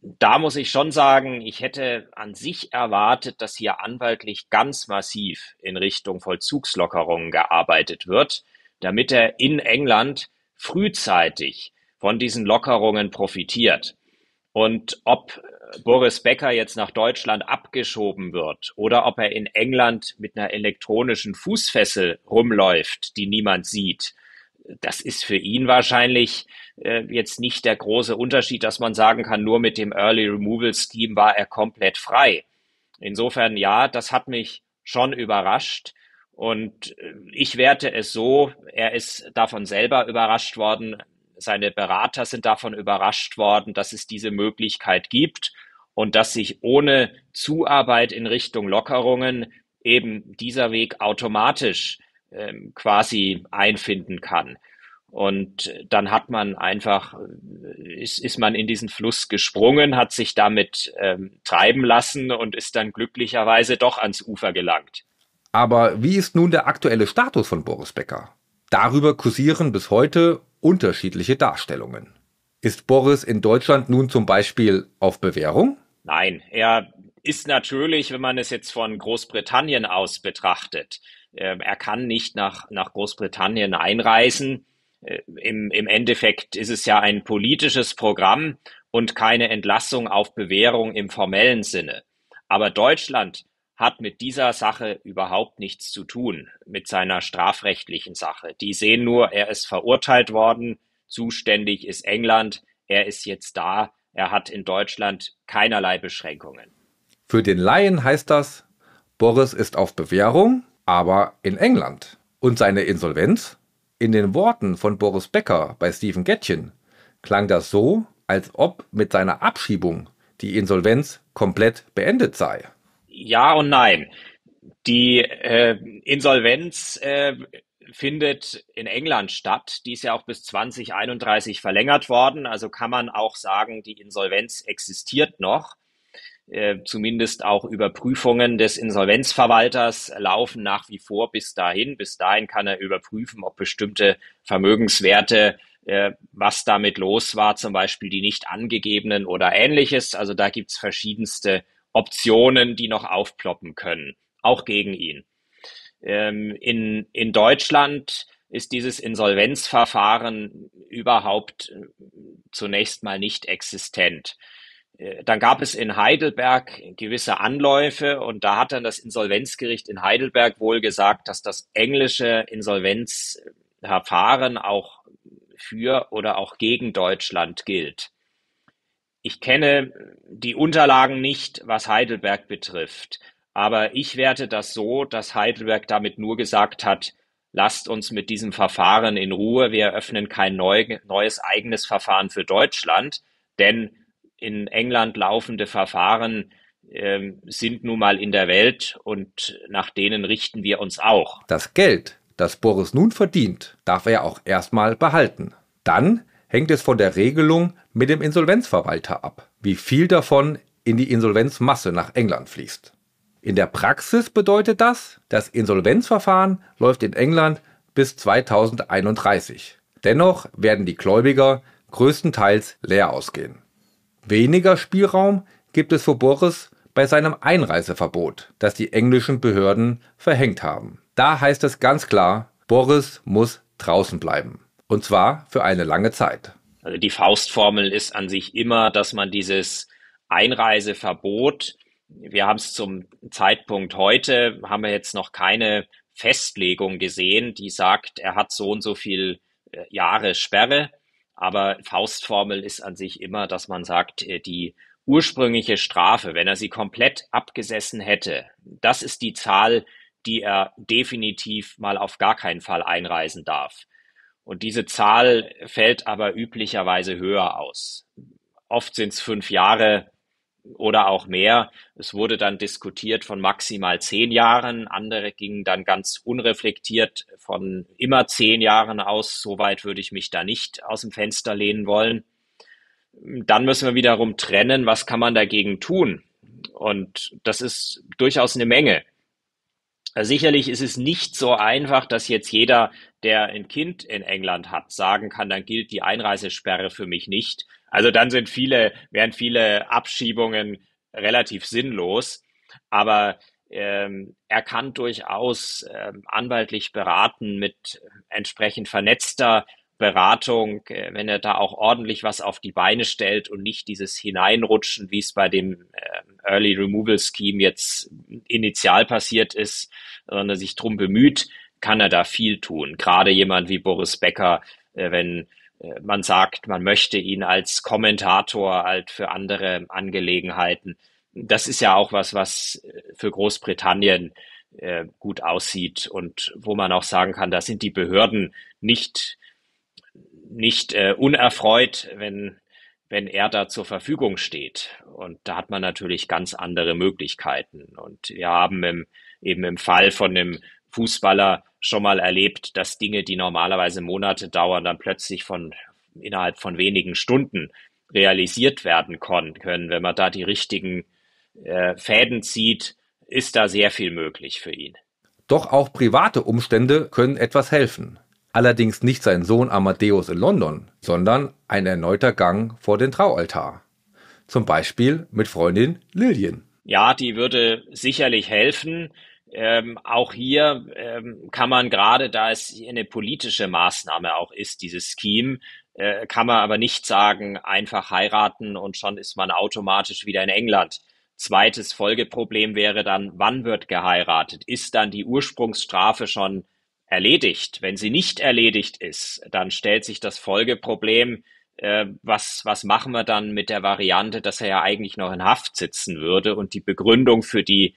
da muss ich schon sagen, ich hätte an sich erwartet, dass hier anwaltlich ganz massiv in Richtung Vollzugslockerungen gearbeitet wird, damit er in England frühzeitig von diesen Lockerungen profitiert. Und ob Boris Becker jetzt nach Deutschland abgeschoben wird oder ob er in England mit einer elektronischen Fußfessel rumläuft, die niemand sieht. Das ist für ihn wahrscheinlich äh, jetzt nicht der große Unterschied, dass man sagen kann, nur mit dem Early Removal Scheme war er komplett frei. Insofern ja, das hat mich schon überrascht. Und äh, ich werte es so, er ist davon selber überrascht worden, seine Berater sind davon überrascht worden, dass es diese Möglichkeit gibt und dass sich ohne Zuarbeit in Richtung Lockerungen eben dieser Weg automatisch ähm, quasi einfinden kann. Und dann hat man einfach, äh, ist, ist man in diesen Fluss gesprungen, hat sich damit ähm, treiben lassen und ist dann glücklicherweise doch ans Ufer gelangt. Aber wie ist nun der aktuelle Status von Boris Becker? Darüber kursieren bis heute unterschiedliche Darstellungen. Ist Boris in Deutschland nun zum Beispiel auf Bewährung? Nein, er ist natürlich, wenn man es jetzt von Großbritannien aus betrachtet, ähm, er kann nicht nach, nach Großbritannien einreisen. Äh, Im, Im Endeffekt ist es ja ein politisches Programm und keine Entlassung auf Bewährung im formellen Sinne. Aber Deutschland hat mit dieser Sache überhaupt nichts zu tun, mit seiner strafrechtlichen Sache. Die sehen nur, er ist verurteilt worden, zuständig ist England, er ist jetzt da, er hat in Deutschland keinerlei Beschränkungen. Für den Laien heißt das, Boris ist auf Bewährung, aber in England. Und seine Insolvenz? In den Worten von Boris Becker bei Stephen Gettchen klang das so, als ob mit seiner Abschiebung die Insolvenz komplett beendet sei ja und nein. Die äh, Insolvenz äh, findet in England statt. Die ist ja auch bis 2031 verlängert worden. Also kann man auch sagen, die Insolvenz existiert noch. Äh, zumindest auch Überprüfungen des Insolvenzverwalters laufen nach wie vor bis dahin. Bis dahin kann er überprüfen, ob bestimmte Vermögenswerte, äh, was damit los war, zum Beispiel die nicht angegebenen oder ähnliches. Also da gibt es verschiedenste Optionen, die noch aufploppen können, auch gegen ihn. Ähm, in, in Deutschland ist dieses Insolvenzverfahren überhaupt äh, zunächst mal nicht existent. Äh, dann gab es in Heidelberg gewisse Anläufe und da hat dann das Insolvenzgericht in Heidelberg wohl gesagt, dass das englische Insolvenzverfahren auch für oder auch gegen Deutschland gilt. Ich kenne die Unterlagen nicht, was Heidelberg betrifft. Aber ich werte das so, dass Heidelberg damit nur gesagt hat, lasst uns mit diesem Verfahren in Ruhe. Wir eröffnen kein neu, neues eigenes Verfahren für Deutschland, denn in England laufende Verfahren äh, sind nun mal in der Welt und nach denen richten wir uns auch. Das Geld, das Boris nun verdient, darf er auch erstmal behalten. Dann hängt es von der Regelung mit dem Insolvenzverwalter ab, wie viel davon in die Insolvenzmasse nach England fließt. In der Praxis bedeutet das, das Insolvenzverfahren läuft in England bis 2031. Dennoch werden die Gläubiger größtenteils leer ausgehen. Weniger Spielraum gibt es für Boris bei seinem Einreiseverbot, das die englischen Behörden verhängt haben. Da heißt es ganz klar, Boris muss draußen bleiben. Und zwar für eine lange Zeit. Also die Faustformel ist an sich immer, dass man dieses Einreiseverbot, wir haben es zum Zeitpunkt heute, haben wir jetzt noch keine Festlegung gesehen, die sagt, er hat so und so viel äh, Jahre Sperre. Aber Faustformel ist an sich immer, dass man sagt, äh, die ursprüngliche Strafe, wenn er sie komplett abgesessen hätte, das ist die Zahl, die er definitiv mal auf gar keinen Fall einreisen darf. Und diese Zahl fällt aber üblicherweise höher aus. Oft sind es fünf Jahre oder auch mehr. Es wurde dann diskutiert von maximal zehn Jahren. Andere gingen dann ganz unreflektiert von immer zehn Jahren aus. Soweit würde ich mich da nicht aus dem Fenster lehnen wollen. Dann müssen wir wiederum trennen, was kann man dagegen tun? Und das ist durchaus eine Menge. Äh, sicherlich ist es nicht so einfach, dass jetzt jeder, der ein Kind in England hat, sagen kann, dann gilt die Einreisesperre für mich nicht. Also dann sind viele, wären viele Abschiebungen relativ sinnlos. Aber ähm, er kann durchaus ähm, anwaltlich beraten mit äh, entsprechend vernetzter Beratung, äh, wenn er da auch ordentlich was auf die Beine stellt und nicht dieses Hineinrutschen, wie es bei dem ähm, Early Removal Scheme jetzt initial passiert ist, sondern sich drum bemüht, kann er da viel tun. Gerade jemand wie Boris Becker, äh, wenn äh, man sagt, man möchte ihn als Kommentator halt für andere ähm, Angelegenheiten. Das ist ja auch was, was für Großbritannien gut aussieht und wo man auch sagen kann, da sind die Behörden nicht nicht äh, unerfreut, wenn, wenn er da zur Verfügung steht. Und da hat man natürlich ganz andere Möglichkeiten. Und wir haben im, eben im Fall von dem Fußballer schon mal erlebt, dass Dinge, die normalerweise Monate dauern, dann plötzlich von innerhalb von wenigen Stunden realisiert werden können. Wenn man da die richtigen äh, Fäden zieht, ist da sehr viel möglich für ihn. Doch auch private Umstände können etwas helfen allerdings nicht sein Sohn Amadeus in London, sondern ein erneuter Gang vor den Traualtar. Zum Beispiel mit Freundin Lilien. Ja, die würde sicherlich helfen. Ähm, auch hier ähm, kann man gerade, da es eine politische Maßnahme auch ist, dieses Scheme, äh, kann man aber nicht sagen, einfach heiraten und schon ist man automatisch wieder in England. Zweites Folgeproblem wäre dann, wann wird geheiratet? Ist dann die Ursprungsstrafe schon erledigt. Wenn sie nicht erledigt ist, dann stellt sich das Folgeproblem, äh, was, was machen wir dann mit der Variante, dass er ja eigentlich noch in Haft sitzen würde und die Begründung für die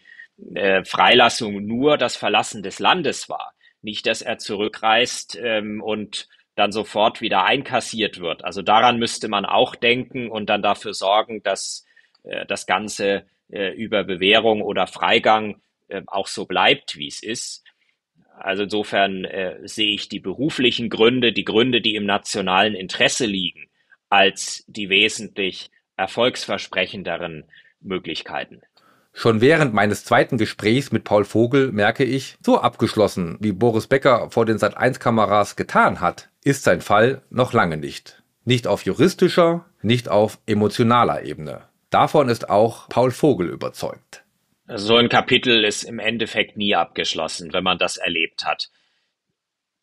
äh, Freilassung nur das Verlassen des Landes war. Nicht, dass er zurückreist ähm, und dann sofort wieder einkassiert wird. Also daran müsste man auch denken und dann dafür sorgen, dass äh, das Ganze äh, über Bewährung oder Freigang äh, auch so bleibt, wie es ist. Also insofern äh, sehe ich die beruflichen Gründe, die Gründe, die im nationalen Interesse liegen, als die wesentlich erfolgsversprechenderen Möglichkeiten. Schon während meines zweiten Gesprächs mit Paul Vogel merke ich, so abgeschlossen, wie Boris Becker vor den Sat1-Kameras getan hat, ist sein Fall noch lange nicht. Nicht auf juristischer, nicht auf emotionaler Ebene. Davon ist auch Paul Vogel überzeugt. So ein Kapitel ist im Endeffekt nie abgeschlossen, wenn man das erlebt hat.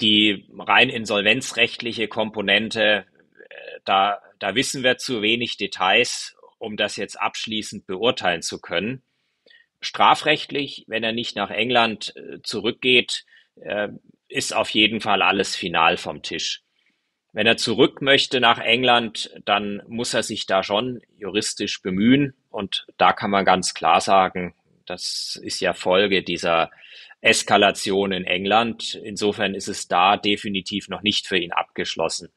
Die rein insolvenzrechtliche Komponente, äh, da, da wissen wir zu wenig Details, um das jetzt abschließend beurteilen zu können. Strafrechtlich, wenn er nicht nach England äh, zurückgeht, äh, ist auf jeden Fall alles final vom Tisch. Wenn er zurück möchte nach England, dann muss er sich da schon juristisch bemühen. Und da kann man ganz klar sagen, das ist ja Folge dieser Eskalation in England. Insofern ist es da definitiv noch nicht für ihn abgeschlossen.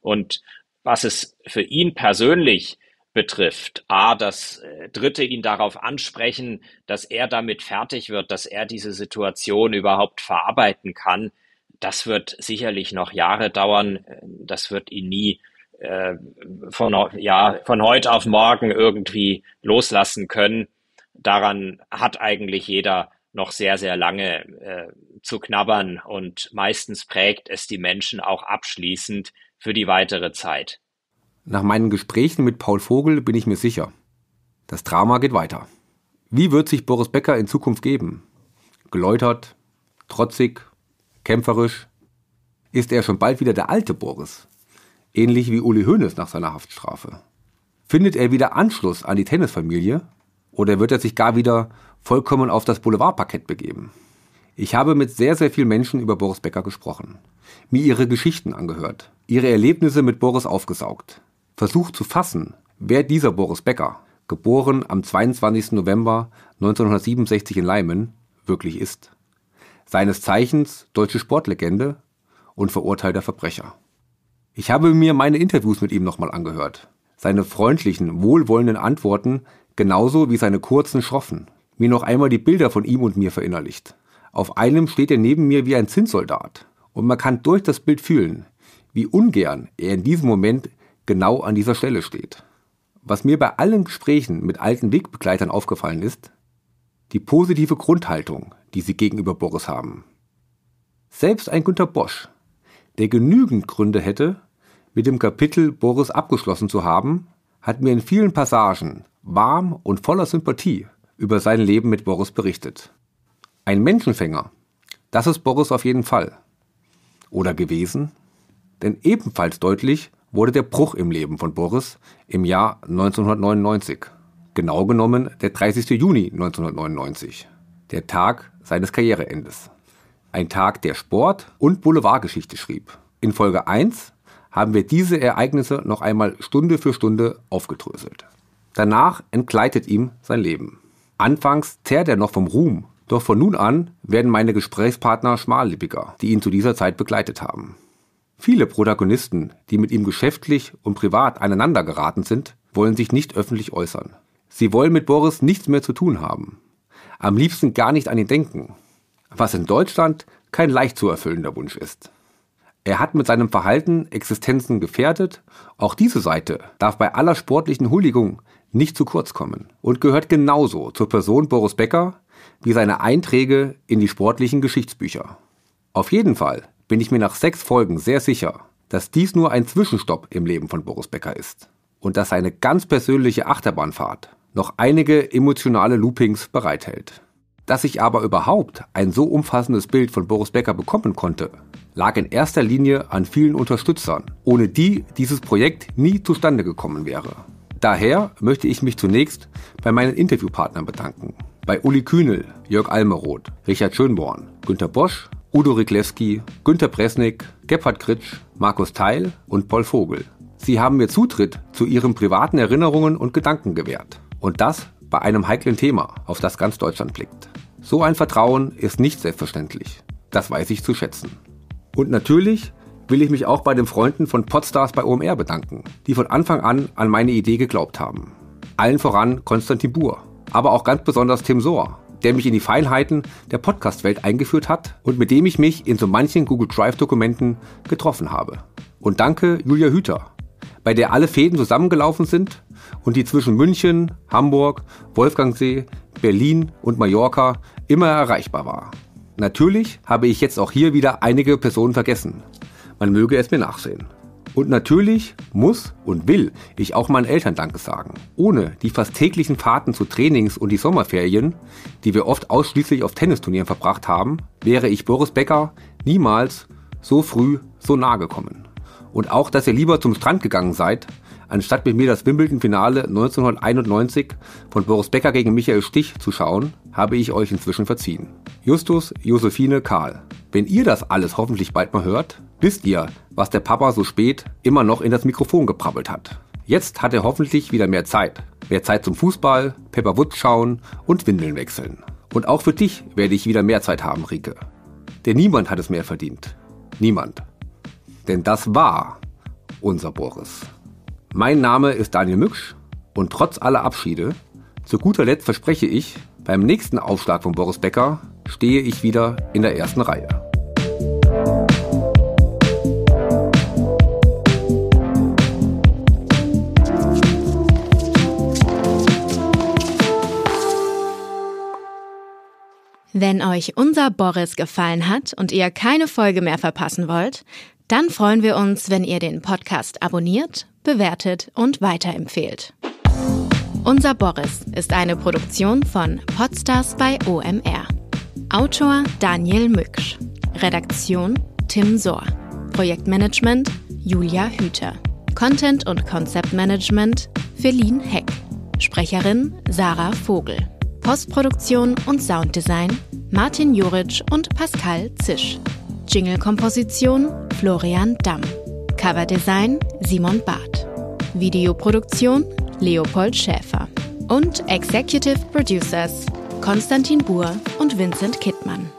Und was es für ihn persönlich betrifft. A, dass äh, Dritte ihn darauf ansprechen, dass er damit fertig wird, dass er diese Situation überhaupt verarbeiten kann. Das wird sicherlich noch Jahre dauern. Das wird ihn nie äh, von, ja, von heute auf morgen irgendwie loslassen können daran hat eigentlich jeder noch sehr, sehr lange äh, zu knabbern und meistens prägt es die Menschen auch abschließend für die weitere Zeit. Nach meinen Gesprächen mit Paul Vogel bin ich mir sicher, das Drama geht weiter. Wie wird sich Boris Becker in Zukunft geben? Geläutert, trotzig, kämpferisch? Ist er schon bald wieder der alte Boris? Ähnlich wie Uli Hoeneß nach seiner Haftstrafe. Findet er wieder Anschluss an die Tennisfamilie? Oder wird er sich gar wieder vollkommen auf das Boulevardparkett begeben? Ich habe mit sehr, sehr vielen Menschen über Boris Becker gesprochen, mir ihre Geschichten angehört, ihre Erlebnisse mit Boris aufgesaugt, versucht zu fassen, wer dieser Boris Becker, geboren am 22. November 1967 in Leimen, wirklich ist. Seines Zeichens deutsche Sportlegende und verurteilter Verbrecher. Ich habe mir meine Interviews mit ihm nochmal angehört. Seine freundlichen, wohlwollenden Antworten genauso wie seine kurzen Schroffen, mir noch einmal die Bilder von ihm und mir verinnerlicht. Auf einem steht er neben mir wie ein Zinssoldat, und man kann durch das Bild fühlen, wie ungern er in diesem Moment genau an dieser Stelle steht. Was mir bei allen Gesprächen mit alten Wegbegleitern aufgefallen ist, die positive Grundhaltung, die sie gegenüber Boris haben. Selbst ein Günter Bosch, der genügend Gründe hätte, mit dem Kapitel Boris abgeschlossen zu haben, hat mir in vielen Passagen warm und voller Sympathie über sein Leben mit Boris berichtet. Ein Menschenfänger, das ist Boris auf jeden Fall. Oder gewesen? Denn ebenfalls deutlich wurde der Bruch im Leben von Boris im Jahr 1999. Genau genommen der 30. Juni 1999. Der Tag seines Karriereendes. Ein Tag, der Sport und Boulevardgeschichte schrieb. In Folge 1 haben wir diese Ereignisse noch einmal Stunde für Stunde aufgedröselt. Danach entgleitet ihm sein Leben. Anfangs zehrt er noch vom Ruhm, doch von nun an werden meine Gesprächspartner schmallippiger, die ihn zu dieser Zeit begleitet haben. Viele Protagonisten, die mit ihm geschäftlich und privat aneinander geraten sind, wollen sich nicht öffentlich äußern. Sie wollen mit Boris nichts mehr zu tun haben. Am liebsten gar nicht an ihn denken. Was in Deutschland kein leicht zu erfüllender Wunsch ist. Er hat mit seinem Verhalten Existenzen gefährdet. Auch diese Seite darf bei aller sportlichen Huldigung nicht zu kurz kommen und gehört genauso zur Person Boris Becker wie seine Einträge in die sportlichen Geschichtsbücher. Auf jeden Fall bin ich mir nach sechs Folgen sehr sicher, dass dies nur ein Zwischenstopp im Leben von Boris Becker ist und dass seine ganz persönliche Achterbahnfahrt noch einige emotionale Loopings bereithält. Dass ich aber überhaupt ein so umfassendes Bild von Boris Becker bekommen konnte, lag in erster Linie an vielen Unterstützern, ohne die dieses Projekt nie zustande gekommen wäre. Daher möchte ich mich zunächst bei meinen Interviewpartnern bedanken. Bei Uli Kühnel, Jörg Almeroth, Richard Schönborn, Günter Bosch, Udo Riglewski, Günter Presnik, Gebhard Kritsch, Markus Theil und Paul Vogel. Sie haben mir Zutritt zu ihren privaten Erinnerungen und Gedanken gewährt. Und das bei einem heiklen Thema, auf das ganz Deutschland blickt. So ein Vertrauen ist nicht selbstverständlich. Das weiß ich zu schätzen. Und natürlich will ich mich auch bei den Freunden von Podstars bei OMR bedanken, die von Anfang an an meine Idee geglaubt haben. Allen voran Konstantin Buhr, aber auch ganz besonders Tim Sohr, der mich in die Feinheiten der Podcast-Welt eingeführt hat und mit dem ich mich in so manchen Google Drive-Dokumenten getroffen habe. Und danke Julia Hüter, bei der alle Fäden zusammengelaufen sind und die zwischen München, Hamburg, Wolfgangsee, Berlin und Mallorca immer erreichbar war. Natürlich habe ich jetzt auch hier wieder einige Personen vergessen. Man möge es mir nachsehen. Und natürlich muss und will ich auch meinen Eltern Danke sagen. Ohne die fast täglichen Fahrten zu Trainings und die Sommerferien, die wir oft ausschließlich auf Tennisturnieren verbracht haben, wäre ich Boris Becker niemals so früh so nah gekommen. Und auch, dass ihr lieber zum Strand gegangen seid, Anstatt mit mir das Wimbledon-Finale 1991 von Boris Becker gegen Michael Stich zu schauen, habe ich euch inzwischen verziehen. Justus, Josephine, Karl. Wenn ihr das alles hoffentlich bald mal hört, wisst ihr, was der Papa so spät immer noch in das Mikrofon geprabbelt hat. Jetzt hat er hoffentlich wieder mehr Zeit. Mehr Zeit zum Fußball, Pepper Pepperwood schauen und Windeln wechseln. Und auch für dich werde ich wieder mehr Zeit haben, Rike. Denn niemand hat es mehr verdient. Niemand. Denn das war unser Boris. Mein Name ist Daniel Mücksch und trotz aller Abschiede, zu guter Letzt verspreche ich, beim nächsten Aufschlag von Boris Becker stehe ich wieder in der ersten Reihe. Wenn euch unser Boris gefallen hat und ihr keine Folge mehr verpassen wollt, dann freuen wir uns, wenn ihr den Podcast abonniert, bewertet und weiterempfehlt. Unser Boris ist eine Produktion von Podstars bei OMR. Autor Daniel Mücksch. Redaktion Tim Sohr. Projektmanagement Julia Hüter. Content- und Konzeptmanagement Feline Heck. Sprecherin Sarah Vogel. Postproduktion und Sounddesign Martin Juric und Pascal Zisch. Jingle-Komposition Florian Damm. Coverdesign Simon Barth. Videoproduktion Leopold Schäfer. Und Executive Producers Konstantin Buhr und Vincent Kittmann.